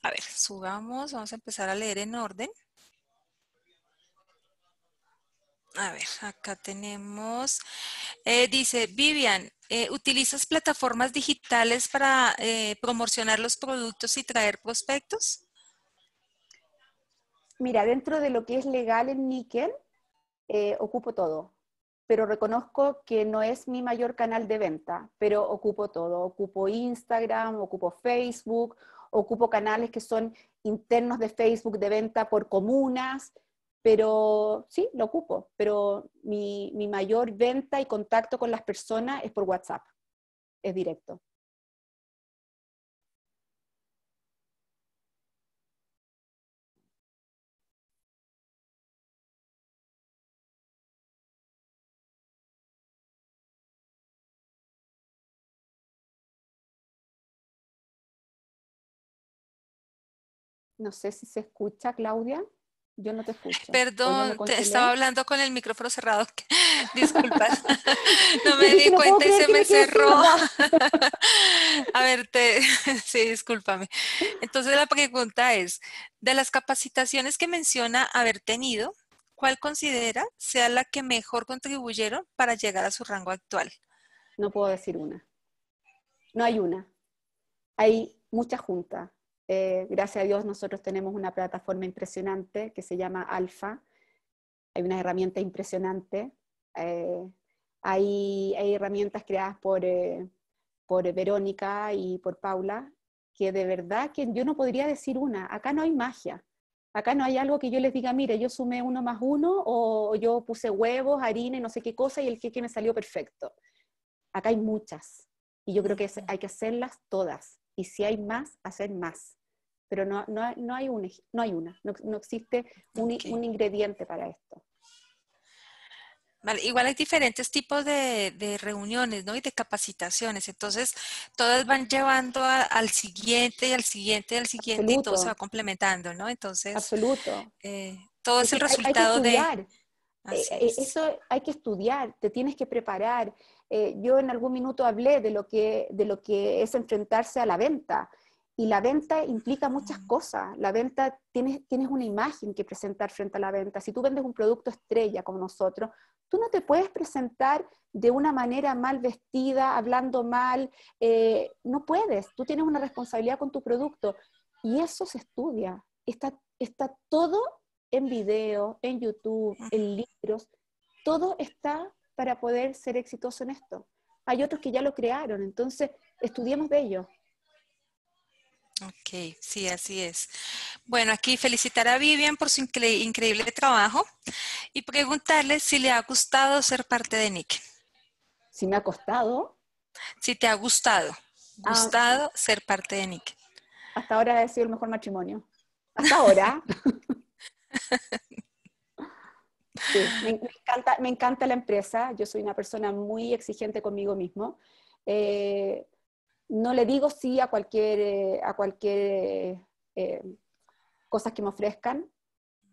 A ver, subamos, vamos a empezar a leer en orden. A ver, acá tenemos, eh, dice Vivian, eh, ¿utilizas plataformas digitales para eh, promocionar los productos y traer prospectos? Mira, dentro de lo que es legal en Nickel, ocupo todo, pero reconozco que no es mi mayor canal de venta, pero ocupo todo, ocupo Instagram, ocupo Facebook, ocupo canales que son internos de Facebook de venta por comunas, pero sí, lo ocupo, pero mi, mayor venta y contacto con las personas es por WhatsApp, es directo. No sé si se escucha, Claudia. Yo no te escucho. Perdón, estaba hablando con el micrófono cerrado. *laughs* Disculpa. *laughs* no me di cuenta y se me cerró. *laughs* A ver, sí, discúlpame. Entonces la pregunta es, de las capacitaciones que menciona haber tenido, ¿cuál considera sea la que mejor contribuyeron para llegar a su rango actual? No puedo decir una. No hay una. Hay mucha junta. Eh, gracias a Dios nosotros tenemos una plataforma impresionante que se llama Alfa. Hay una herramienta impresionante. Eh, hay, herramientas creadas eh, por, Verónica y por Paula, que de verdad yo no podría decir una. Acá no hay magia. Acá no hay algo que yo les diga, mire, yo sumé uno más uno o yo puse huevos, harina y no sé qué cosa y el que me salió perfecto. Acá hay muchas y yo creo que hay que hacerlas todas. Y si hay más, hacer más pero no, no, no hay, un, no hay una, no, existe un, ingrediente para esto. igual hay diferentes tipos de, reuniones ¿no? y de capacitaciones, entonces todas van llevando al siguiente y al siguiente y al siguiente y todo se va complementando, ¿no? Entonces, Absoluto. Eh, todo es, el resultado de... Eh, eh, eso hay que estudiar, te tienes que preparar. yo en algún minuto hablé de lo, que, de lo que es enfrentarse a la venta, y la venta implica muchas ah. cosas. La venta, tienes, tienes una imagen que presentar frente a la venta. Si tú vendes un producto estrella como nosotros, tú no te puedes presentar de una manera mal vestida, hablando mal, eh, no puedes, tú tienes una responsabilidad con tu producto y eso se estudia, está, está todo en video, en YouTube, ah. en libros, todo está para poder ser exitoso en esto. Hay otros que ya lo crearon, entonces estudiemos de ellos. Ok, sí, así es. Bueno, aquí felicitar a Vivian por su increíble trabajo y preguntarle si le ha gustado ser parte de Nick. Si me ha costado. Si te ha gustado, ah, gustado ser parte de Nick. Hasta ahora ha sido el mejor matrimonio. Hasta ahora. *laughs* sí, me, encanta, la empresa. Yo soy una persona muy exigente conmigo mismo. Eh, no le digo sí a cualquier, cosa eh, a cualquier eh, cosas que me ofrezcan.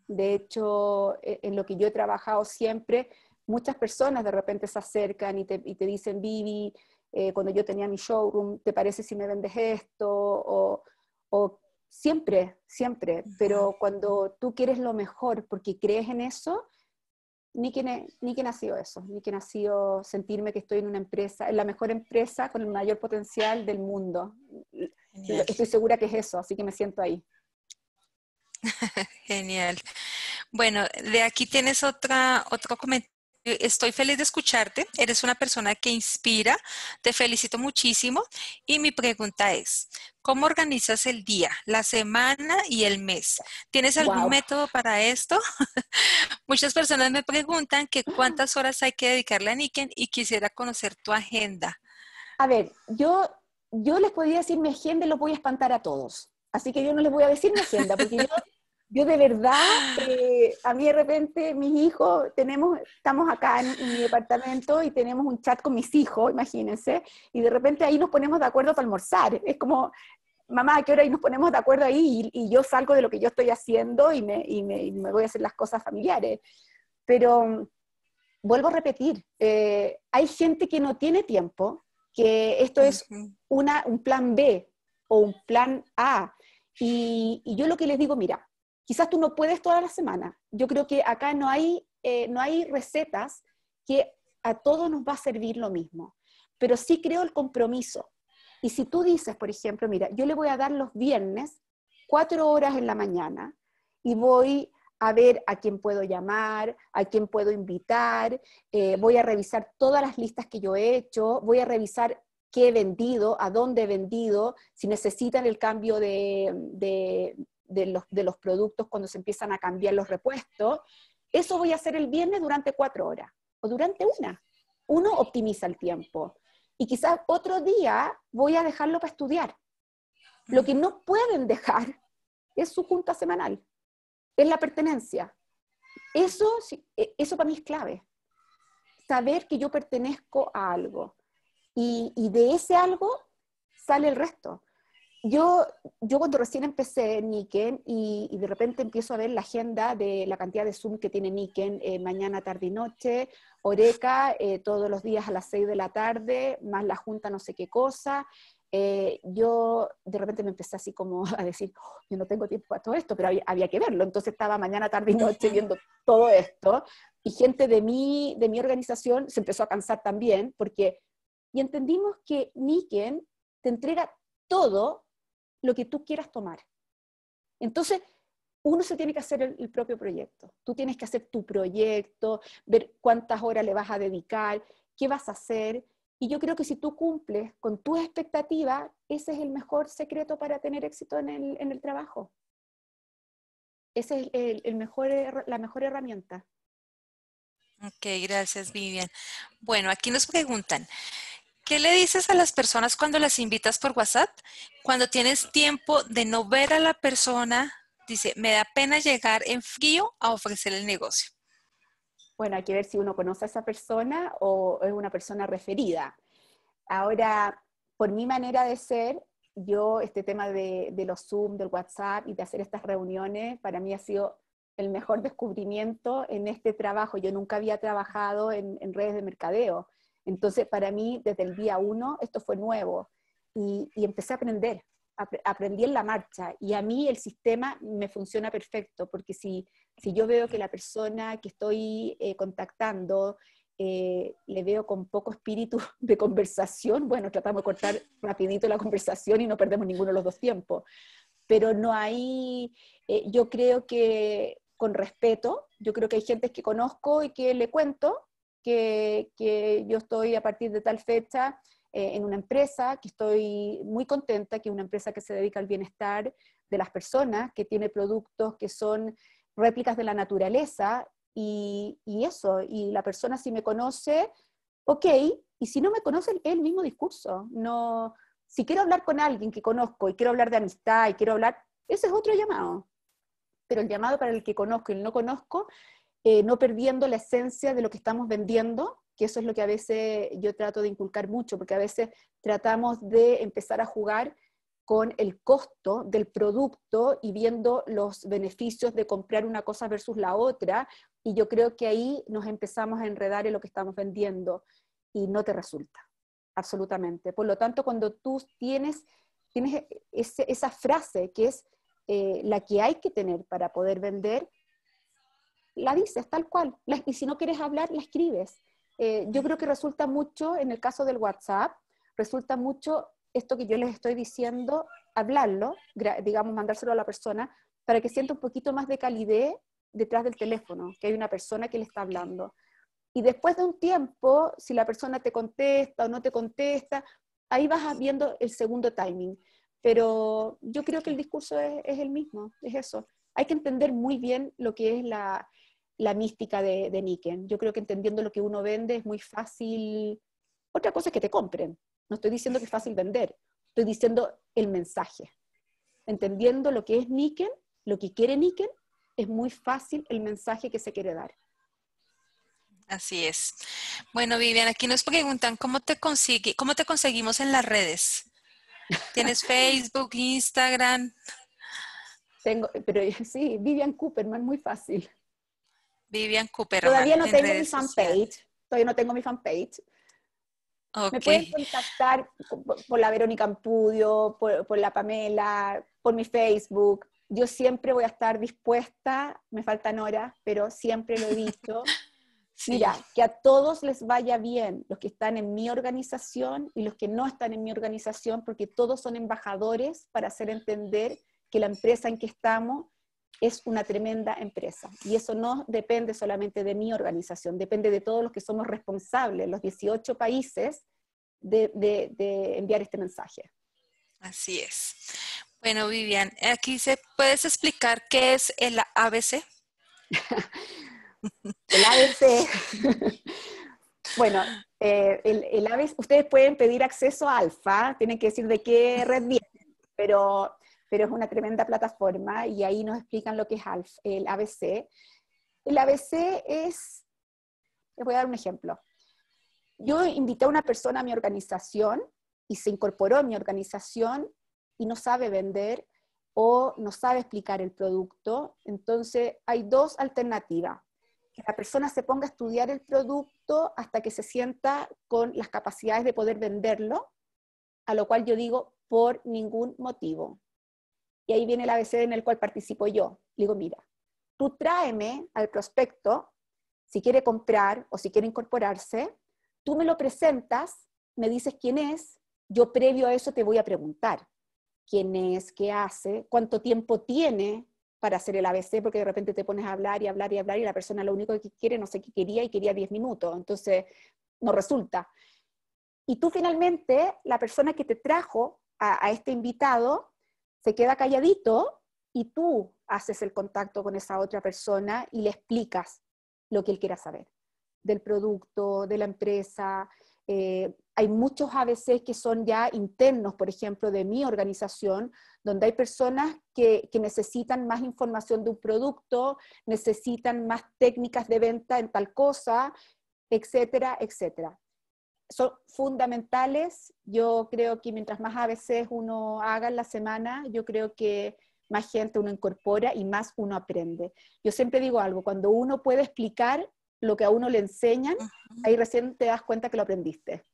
De hecho, e, en lo que yo he trabajado siempre, muchas personas de repente se acercan y te, y dicen, Vivi, eh, cuando yo tenía mi showroom, ¿te parece si me vendes esto? o siempre, siempre, pero cuando tú quieres lo mejor porque crees en eso, ni que ni ha sido eso, ni que ha sido sentirme que estoy en una empresa, en la mejor empresa con el mayor potencial del mundo. Estoy segura que es eso, así que me siento ahí. *laughs* Genial. Bueno, de aquí tienes otra, otro comentario eh, estoy feliz de escucharte, eres una persona que inspira, te felicito muchísimo y mi pregunta es, ¿cómo organizas el día, la semana y el mes? ¿Tienes algún método para esto? *laughs* Muchas personas me preguntan que cuántas horas hay que dedicarle a Niken y quisiera conocer tu agenda. A ver, yo, yo les podría decir mi agenda y los voy a espantar a todos. Así que yo no les voy a decir mi agenda, porque yo *laughs* Yo de verdad, *gasps* eh, a mí de repente mis hijos, tenemos, estamos acá en, mi departamento y tenemos un chat con mis hijos, imagínense, y de repente ahí nos ponemos de acuerdo para almorzar. Es como, mamá, ¿a qué hora? Y nos ponemos de acuerdo ahí y, yo salgo de lo que yo estoy haciendo y me, voy a hacer las cosas familiares. Pero vuelvo a repetir, eh, hay gente que no tiene tiempo, que esto es una, un plan B o un plan A. Y, y, yo lo que les digo, mira, Quizás tú no puedes toda la semana. Yo creo que acá no hay, eh, no hay recetas que a todos nos va a servir lo mismo, pero sí creo el compromiso. Y si tú dices, por ejemplo, mira, yo le voy a dar los viernes cuatro horas en la mañana y voy a ver a quién puedo llamar, a quién puedo invitar, eh, voy a revisar todas las listas que yo he hecho, voy a revisar qué he vendido, a dónde he vendido, si necesitan el cambio de, de los, productos cuando se empiezan a cambiar los repuestos, eso voy a hacer el viernes durante cuatro horas o durante una. Uno optimiza el tiempo y quizás otro día voy a dejarlo para estudiar. Lo que no pueden dejar es su junta semanal, es la pertenencia. Eso, e, eso para mí es clave, saber que yo pertenezco a algo y, y de ese algo sale el resto yo, yo cuando recién empecé Niken y, de repente empiezo a ver la agenda de la cantidad de Zoom que tiene Niken, eh, mañana, tarde y noche, Oreca eh, todos los días a las 6 de la tarde, más la junta no sé qué cosa, eh, yo de repente me empecé así como *laughs* a decir, oh, yo no tengo tiempo para todo esto, pero había, que verlo. Entonces estaba mañana, tarde y noche viendo todo esto. Y gente de mi, de mi organización se empezó a cansar también, porque, y entendimos que Niken te entrega todo lo que tú quieras tomar. Entonces, uno se tiene que hacer el, propio proyecto. Tú tienes que hacer tu proyecto, ver cuántas horas le vas a dedicar, qué vas a hacer. Y yo creo que si tú cumples con tus expectativas, ese es el mejor secreto para tener éxito en el, trabajo. Esa es el, mejor, la mejor herramienta. Ok, gracias Vivian. Bueno, aquí nos preguntan, ¿Qué le dices a las personas cuando las invitas por WhatsApp? Cuando tienes tiempo de no ver a la persona, dice, me da pena llegar en frío a ofrecer el negocio. Bueno, hay que ver si uno conoce a esa persona o es una persona referida. Ahora, por mi manera de ser, yo este tema de, los Zoom, del WhatsApp y de hacer estas reuniones, para mí ha sido el mejor descubrimiento en este trabajo. Yo nunca había trabajado en, en redes de mercadeo entonces, para mí, desde el día uno, esto fue nuevo y, empecé a aprender, aprendí en la marcha y a mí el sistema me funciona perfecto porque si, yo veo que la persona que estoy eh, contactando eh, le veo con poco espíritu *laughs* de conversación, bueno, tratamos de cortar rapidito la conversación y no perdemos ninguno de los dos tiempos, pero no hay, eh, yo creo que con respeto, yo creo que hay gente que conozco y que le cuento que, yo estoy a partir de tal fecha eh, en una empresa, que estoy muy contenta, que es una empresa que se dedica al bienestar de las personas, que tiene productos que son réplicas de la naturaleza y, eso, y la persona si me conoce, ok, y si no me conoce, el mismo discurso. No, si quiero hablar con alguien que conozco y quiero hablar de amistad y quiero hablar, ese es otro llamado. Pero el llamado para el que conozco y el no conozco eh, no perdiendo la esencia de lo que estamos vendiendo, que eso es lo que a veces yo trato de inculcar mucho, porque a veces tratamos de empezar a jugar con el costo del producto y viendo los beneficios de comprar una cosa versus la otra. Y yo creo que ahí nos empezamos a enredar en lo que estamos vendiendo y no te resulta, absolutamente. Por lo tanto, cuando tú tienes, tienes esa frase que es eh, la que hay que tener para poder vender, la dices tal cual. y si no quieres hablar, la escribes. Eh, yo creo que resulta mucho, en el caso del WhatsApp, resulta mucho esto que yo les estoy diciendo, hablarlo, digamos, mandárselo a la persona, para que sienta un poquito más de calidez detrás del teléfono, que hay una persona que le está hablando. Y después de un tiempo, si la persona te contesta o no te contesta, ahí vas viendo el segundo timing. Pero yo creo que el discurso es, es el mismo, es eso. Hay que entender muy bien lo que es la, la mística de, de Yo creo que entendiendo lo que uno vende es muy fácil. Otra cosa es que te compren. No estoy diciendo que es fácil vender, estoy diciendo el mensaje. Entendiendo lo que es Niken, lo que quiere Niken, es muy fácil el mensaje que se quiere dar. Así es. Bueno, Vivian, aquí nos preguntan cómo te consigue, cómo te conseguimos en las redes. ¿Tienes *laughs* Facebook, Instagram? Tengo, pero *laughs* sí, Vivian Cooperman, muy fácil. Vivian Cooper. Todavía no tengo mi fanpage. Todavía no tengo mi fanpage. Me pueden contactar por la Verónica Ampudio, por, la Pamela, por mi Facebook. Yo siempre voy a estar dispuesta, me faltan horas, pero siempre lo he dicho. *laughs* Mira, que a todos les vaya bien, los que están en mi organización y los que no están en mi organización, porque todos son embajadores para hacer entender que la empresa en que estamos es una tremenda empresa. Y eso no depende solamente de mi organización, depende de todos los que somos responsables, los 18 países, de, enviar este mensaje. Así es. Bueno, Vivian, aquí se puedes explicar qué es el ABC. *laughs* el ABC. bueno, eh, el, ABC, ustedes pueden pedir acceso a Alfa, tienen que decir de qué red vienen, pero pero es una tremenda plataforma y ahí nos explican lo que es el ABC. El ABC es, les voy a dar un ejemplo. Yo invité a una persona a mi organización y se incorporó a mi organización y no sabe vender o no sabe explicar el producto. Entonces hay dos alternativas. Que la persona se ponga a estudiar el producto hasta que se sienta con las capacidades de poder venderlo, a lo cual yo digo por ningún motivo. Y ahí viene el ABC en el cual participo yo. Le digo, mira, tú tráeme al prospecto, si quiere comprar o si quiere incorporarse, tú me lo presentas, me dices quién es, yo previo a eso te voy a preguntar quién es, qué hace, cuánto tiempo tiene para hacer el ABC, porque de repente te pones a hablar y hablar y hablar y la persona lo único que quiere, no sé qué quería y quería 10 minutos, entonces no resulta. Y tú finalmente, la persona que te trajo a, a este invitado, se queda calladito y tú haces el contacto con esa otra persona y le explicas lo que él quiera saber del producto, de la empresa. Eh, hay muchos ABC que son ya internos, por ejemplo, de mi organización, donde hay personas que, necesitan más información de un producto, necesitan más técnicas de venta en tal cosa, etcétera, etcétera son fundamentales. Yo creo que mientras más a veces uno haga en la semana, yo creo que más gente uno incorpora y más uno aprende. Yo siempre digo algo, cuando uno puede explicar lo que a uno le enseñan, ahí recién te das cuenta que lo aprendiste.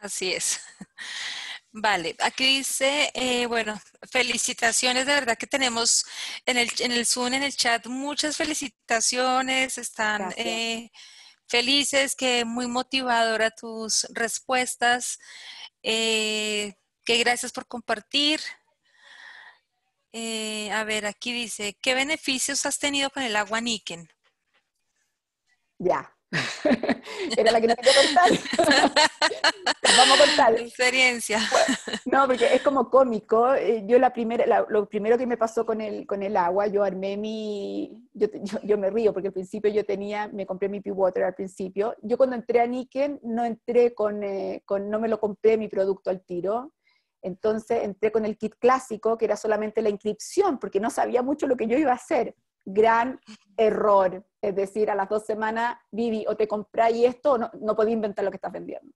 Así es. *laughs* Vale, aquí dice, eh, bueno, felicitaciones, de verdad que tenemos en el, en el Zoom, en el chat, muchas felicitaciones, están eh, felices, que muy motivadora tus respuestas, eh, que gracias por compartir. Eh, a ver, aquí dice, ¿qué beneficios has tenido con el agua Niken? Ya, era la que no quería contar. *laughs* Vamos a contar. Experiencia. no, porque es como cómico. Eh, yo la primera, lo primero que me pasó con el, con el agua, yo armé mi, yo, me río porque al principio yo tenía, me compré mi pure water al principio. Yo cuando entré a Niken no entré con, eh, con, no me lo compré mi producto al tiro. Entonces entré con el kit clásico, que era solamente la inscripción, porque no sabía mucho lo que yo iba a hacer gran error. Es decir, a las dos semanas, Vivi, o te compráis esto no, no podía inventar lo que estás vendiendo.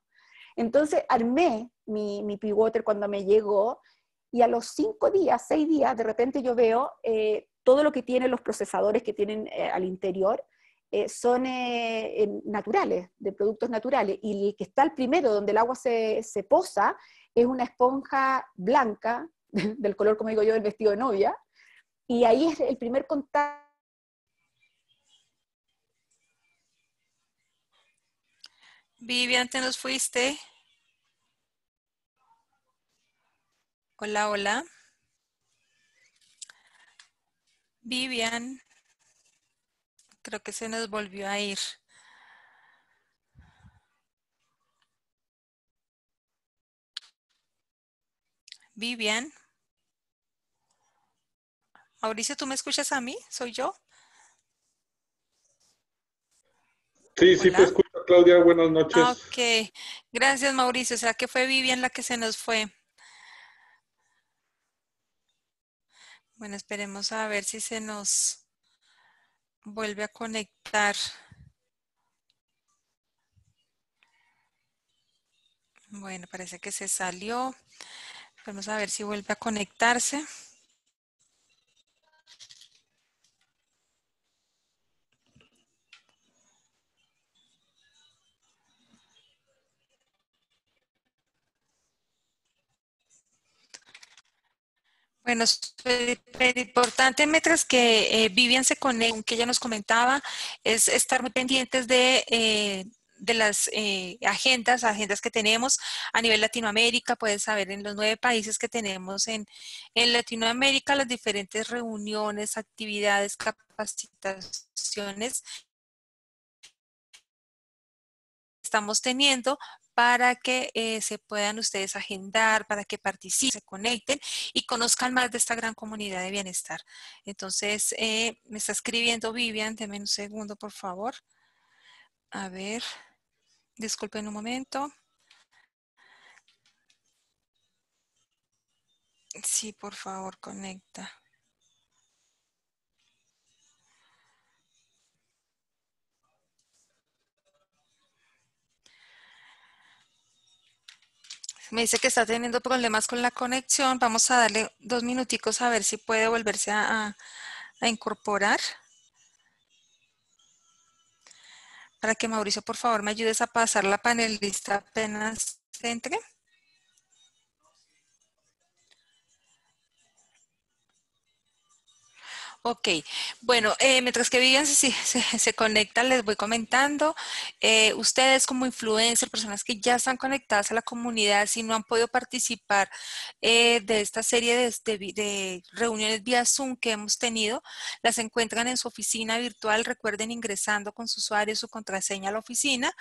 Entonces armé mi, mi cuando me llegó y a los cinco días, seis días, de repente yo veo eh, todo lo que tienen los procesadores que tienen eh, al interior. Eh, son naturales, de productos naturales, y el que está el primero, donde el agua se, se posa, es una esponja blanca, *laughs* del color, como digo yo, del vestido de novia, y ahí es el primer contacto. Vivian, te nos fuiste. Hola, hola. Vivian, creo que se nos volvió a ir. Vivian. Mauricio, ¿tú me escuchas a mí? ¿Soy yo? Sí, sí te escucho, Claudia. Buenas noches. Ah, ok. Gracias, Mauricio. O sea, que fue Vivian la que se nos fue. Bueno, esperemos a ver si se nos vuelve a conectar. Bueno, parece que se salió. Vamos a ver si vuelve a conectarse. Bueno, importante mientras que eh, Vivian se conecta, que ella nos comentaba, es estar muy pendientes de... Eh, las eh, agendas, agendas que tenemos a nivel Latinoamérica, puedes saber en los nueve países que tenemos en, en Latinoamérica, las diferentes reuniones, actividades, capacitaciones que estamos teniendo para que eh, se puedan ustedes agendar, para que participen, se conecten y conozcan más de esta gran comunidad de bienestar. Entonces, eh, me está escribiendo Vivian, denme un segundo, por favor. A ver, disculpen un momento. Sí, por favor, conecta. Me dice que está teniendo problemas con la conexión. Vamos a darle dos minuticos a ver si puede volverse a, a incorporar. Para que Mauricio, por favor, me ayudes a pasar la panelista apenas entre. Ok, bueno, eh, mientras que Vivian se, se, conectan les voy comentando. Eh, ustedes como influencers, personas que ya están conectadas a la comunidad, si no han podido participar eh, de esta serie de, reuniones vía Zoom que hemos tenido, las encuentran en su oficina virtual. Recuerden ingresando con su usuario, su contraseña a la oficina.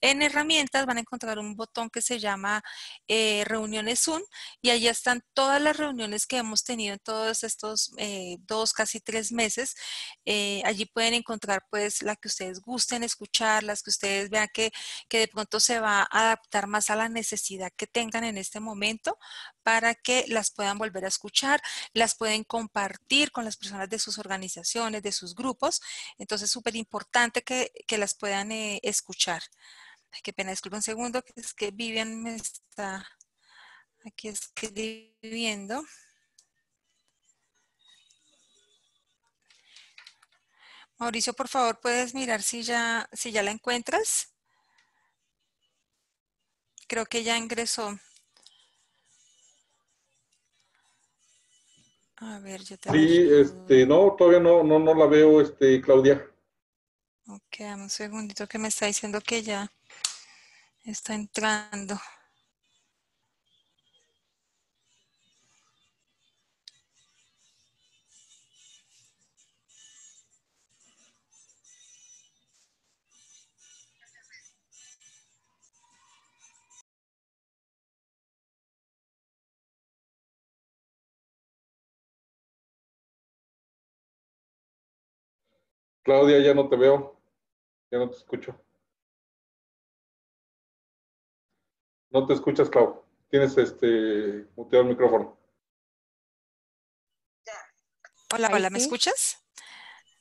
En herramientas van a encontrar un botón que se llama reuniones Zoom y allí están todas las reuniones que hemos tenido en todos estos dos, casi tres meses. Eh, allí pueden encontrar pues la que ustedes gusten escuchar, las que ustedes vean que, que de pronto se va a adaptar más a la necesidad que tengan en este momento para que las puedan volver a escuchar, las pueden compartir con las personas de sus organizaciones, de sus grupos. Entonces, súper importante que, las puedan eh, escuchar. qué pena, disculpen un segundo, que es que Vivian me está aquí escribiendo. Mauricio, por favor, puedes mirar si ya, si ya la encuentras. Creo que ya ingresó. A ver, yo te Sí, este, no, todavía no, no, la veo, este, Claudia. Ok, un segundito que me está diciendo que ya está entrando. Claudia, ya no te veo, ya no te escucho. No te escuchas, Clau. Tienes este muteado el micrófono. Hola, hola, ¿me escuchas?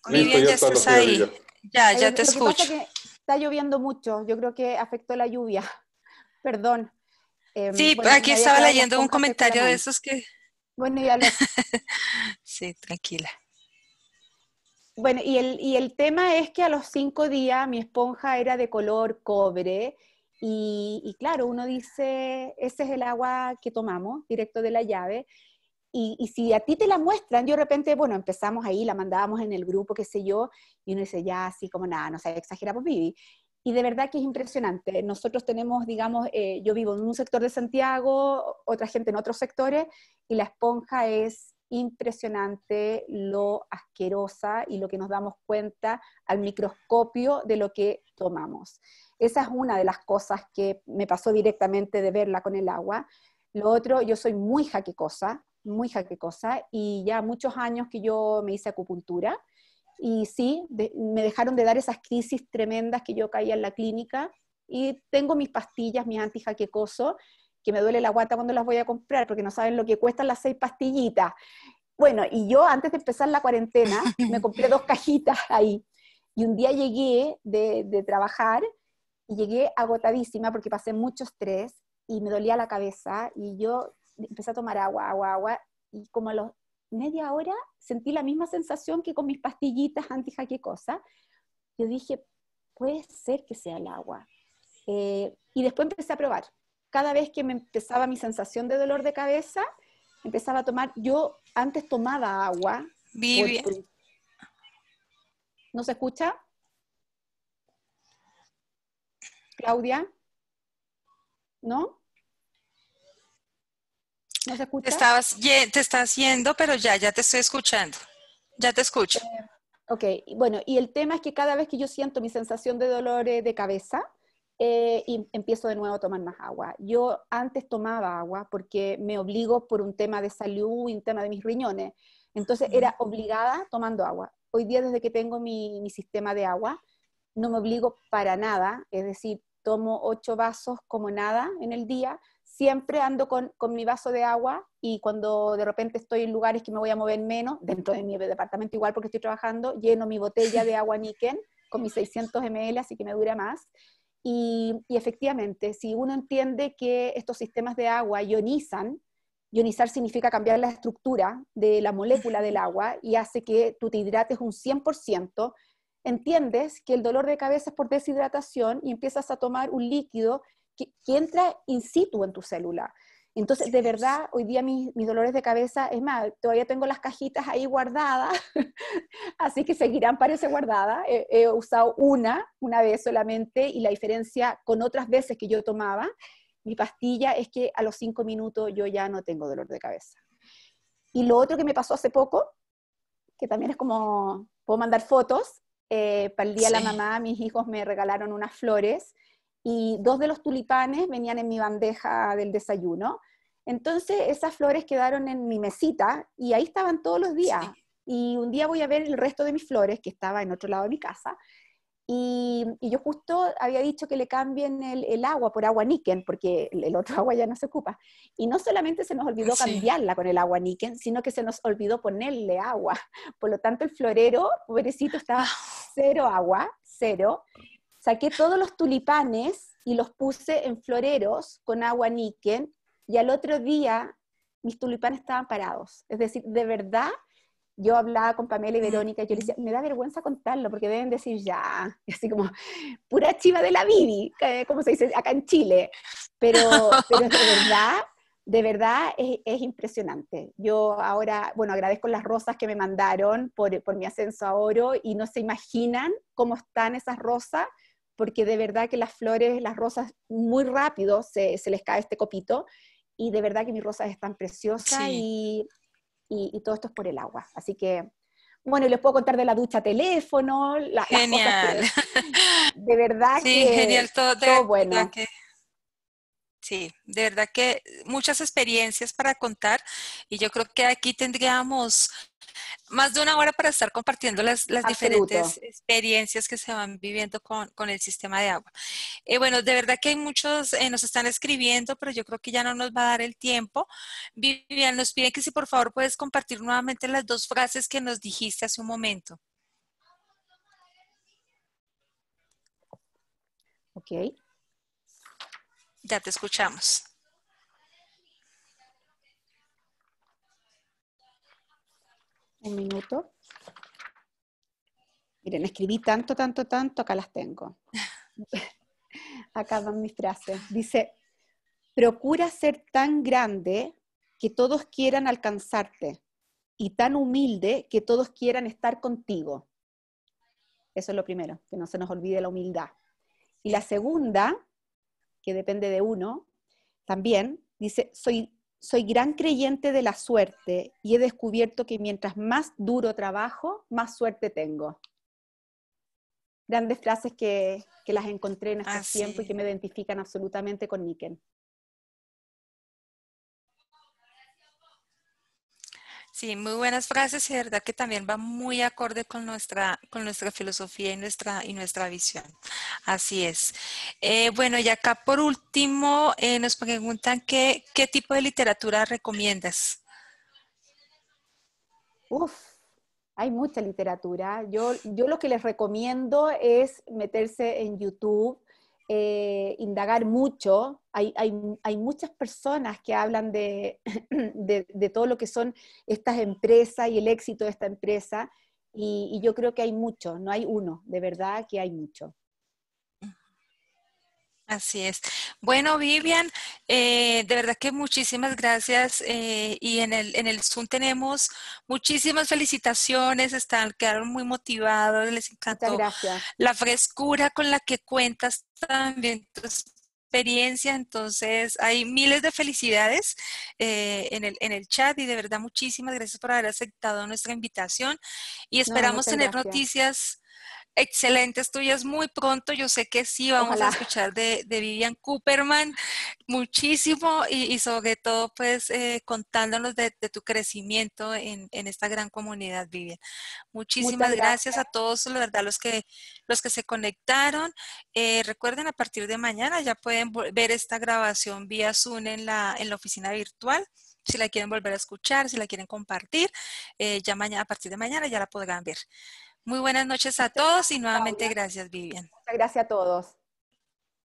Muy bien, ya, estás ahí. Ya, ya te escucho. está lloviendo mucho, yo creo que afectó la lluvia. *laughs* Perdón. Em, sí, aquí estaba leyendo un comentario de esos que... Bueno, ya lo... *laughs* sí, tranquila. Bueno, y el, y el tema es que a los cinco días mi esponja era de color cobre y, claro, uno dice, ese es el agua que tomamos directo de la llave. Y, y, si a ti te la muestran, yo de repente, bueno, empezamos ahí, la mandábamos en el grupo, qué sé yo, y uno dice, ya, así como nada, no sé, exageramos, Vivi. Y de verdad que es impresionante. Nosotros tenemos, digamos, eh, yo vivo en un sector de Santiago, otra gente en otros sectores, y la esponja es impresionante lo asquerosa y lo que nos damos cuenta al microscopio de lo que tomamos. Esa es una de las cosas que me pasó directamente de verla con el agua. Lo otro, yo soy muy jaquecosa, muy jaquecosa, y ya muchos años que yo me hice acupuntura, y sí, me dejaron de dar esas crisis tremendas que yo caía en la clínica, y tengo mis pastillas, mis jaquecoso que me duele la guata cuando las voy a comprar, porque no saben lo que cuestan las seis pastillitas. Bueno, y yo antes de empezar la cuarentena *laughs* me compré dos cajitas ahí. Y un día llegué de, trabajar y llegué agotadísima porque pasé mucho estrés y me dolía la cabeza y yo empecé a tomar agua, agua, agua y como a los media hora sentí la misma sensación que con mis pastillitas anti cosa Yo dije, puede ser que sea el agua. Eh, y después empecé a probar cada vez que me empezaba mi sensación de dolor de cabeza, empezaba a tomar, yo antes tomaba agua. ¿No se escucha? Claudia. ¿No? ¿No se escucha? Te, te estás yendo, pero ya, ya te estoy escuchando. Ya te escucho. Eh, ok, bueno, y el tema es que cada vez que yo siento mi sensación de dolor de cabeza, eh, y empiezo de nuevo a tomar más agua. Yo antes tomaba agua porque me obligo por un tema de salud y un tema de mis riñones. Entonces era obligada tomando agua. Hoy día desde que tengo mi, sistema de agua, no me obligo para nada, es decir, tomo ocho vasos como nada en el día, siempre ando con, mi vaso de agua y cuando de repente estoy en lugares que me voy a mover menos, dentro de mi departamento igual porque estoy trabajando, lleno mi botella de agua Niken con mis 600 ml, así que me dura más, y, efectivamente, si uno entiende que estos sistemas de agua ionizan, ionizar significa cambiar la estructura de la molécula del agua y hace que tú te hidrates un 100%, entiendes que el dolor de cabeza es por deshidratación y empiezas a tomar un líquido que entra in situ en tu célula. Entonces, de verdad, hoy día mis, dolores de cabeza, es más, todavía tengo las cajitas ahí guardadas, *laughs* así que seguirán, parece guardada. He, usado una, una vez solamente, y la diferencia con otras veces que yo tomaba mi pastilla es que a los cinco minutos yo ya no tengo dolor de cabeza. Y lo otro que me pasó hace poco, que también es como, puedo mandar fotos, eh, para el Día de la Mamá mis hijos me regalaron unas flores y dos de los tulipanes venían en mi bandeja del desayuno. Entonces esas flores quedaron en mi mesita y ahí estaban todos los días. Y un día voy a ver el resto de mis flores, que estaba en otro lado de mi casa, y, yo justo había dicho que le cambien el, agua por agua niquen porque el, otro *laughs* agua ya no se ocupa. Y no solamente se nos olvidó cambiarla con el agua niquen sino que se nos olvidó ponerle agua. Por lo tanto, el florero, pobrecito, estaba ah. cero agua, cero. Saqué todos los tulipanes y los puse en floreros con agua níquel y al otro día mis tulipanes estaban parados. Es decir, de verdad, yo hablaba con Pamela y mm. Verónica y yo les decía, me da vergüenza contarlo porque deben decir ya, así como, pura chiva de la Bibi, como se dice acá en Chile. *laughs* Pero, de verdad, de verdad es, es, impresionante. Yo ahora, bueno, agradezco las rosas que me mandaron por, por, mi ascenso a oro y no se imaginan cómo están esas rosas porque de verdad que las flores, las rosas, muy rápido se, les cae este copito y de verdad que mis rosas están preciosas y, todo esto es por el agua. Así que, bueno, les puedo contar de la ducha teléfono, genial. Las cosas que, *laughs* de verdad sí, genial, todo, bueno. sí, de verdad que muchas experiencias para contar y yo creo que aquí tendríamos más de una hora para estar compartiendo las, diferentes experiencias que se van viviendo con, el sistema de agua. Eh, bueno, de verdad que hay muchos, eh, nos están escribiendo, pero yo creo que ya no nos va a dar el tiempo. Vivian, nos pide que si por favor puedes compartir nuevamente las dos frases que nos dijiste hace un momento. Ok. Ya te escuchamos. un minuto. Miren, escribí tanto, tanto, tanto, acá las tengo. acá van mis frases. Dice, procura ser tan grande que todos quieran alcanzarte y tan humilde que todos quieran estar contigo. Eso es lo primero, que no se nos olvide la humildad. Y la segunda, que depende de uno, también dice, soy soy gran creyente de la suerte y he descubierto que mientras más duro trabajo, más suerte tengo. Grandes frases que, que las encontré en este ah, tiempo y que me identifican absolutamente con Niken. Sí, muy buenas frases y de verdad que también va muy acorde con nuestra, con nuestra filosofía y nuestra, y nuestra visión. Así es. Eh, bueno, y acá por último eh, nos preguntan qué tipo de literatura recomiendas. Uf, hay mucha literatura. Yo, yo lo que les recomiendo es meterse en YouTube eh, indagar mucho. Hay, muchas personas que hablan *clears throat* de, de, todo lo que son estas empresas y el éxito de esta empresa. Y, y yo creo que hay mucho, no hay uno, de verdad que hay mucho. Así es. Bueno, Vivian, eh, de verdad que muchísimas gracias. Eh, y en el, en el Zoom tenemos muchísimas felicitaciones, están, quedaron muy motivados, les encantó la frescura con la que cuentas también tu experiencia. Entonces, hay miles de felicidades eh, en, el, en el chat y de verdad muchísimas gracias por haber aceptado nuestra invitación y esperamos tener noticias excelentes tuyas muy pronto. Yo sé que sí vamos a escuchar de, Vivian Cooperman muchísimo y, sobre todo pues eh, contándonos de, tu crecimiento en, esta gran comunidad, Vivian. Muchísimas gracias. a todos, la verdad, los que, los que se conectaron. Eh, recuerden, a partir de mañana ya pueden ver esta grabación vía Zoom en la, en la oficina virtual si la quieren volver a escuchar, si la quieren compartir, eh, ya mañana, a partir de mañana ya la podrán ver. Muy buenas noches a todos y nuevamente gracias, Vivian. Muchas gracias a todos.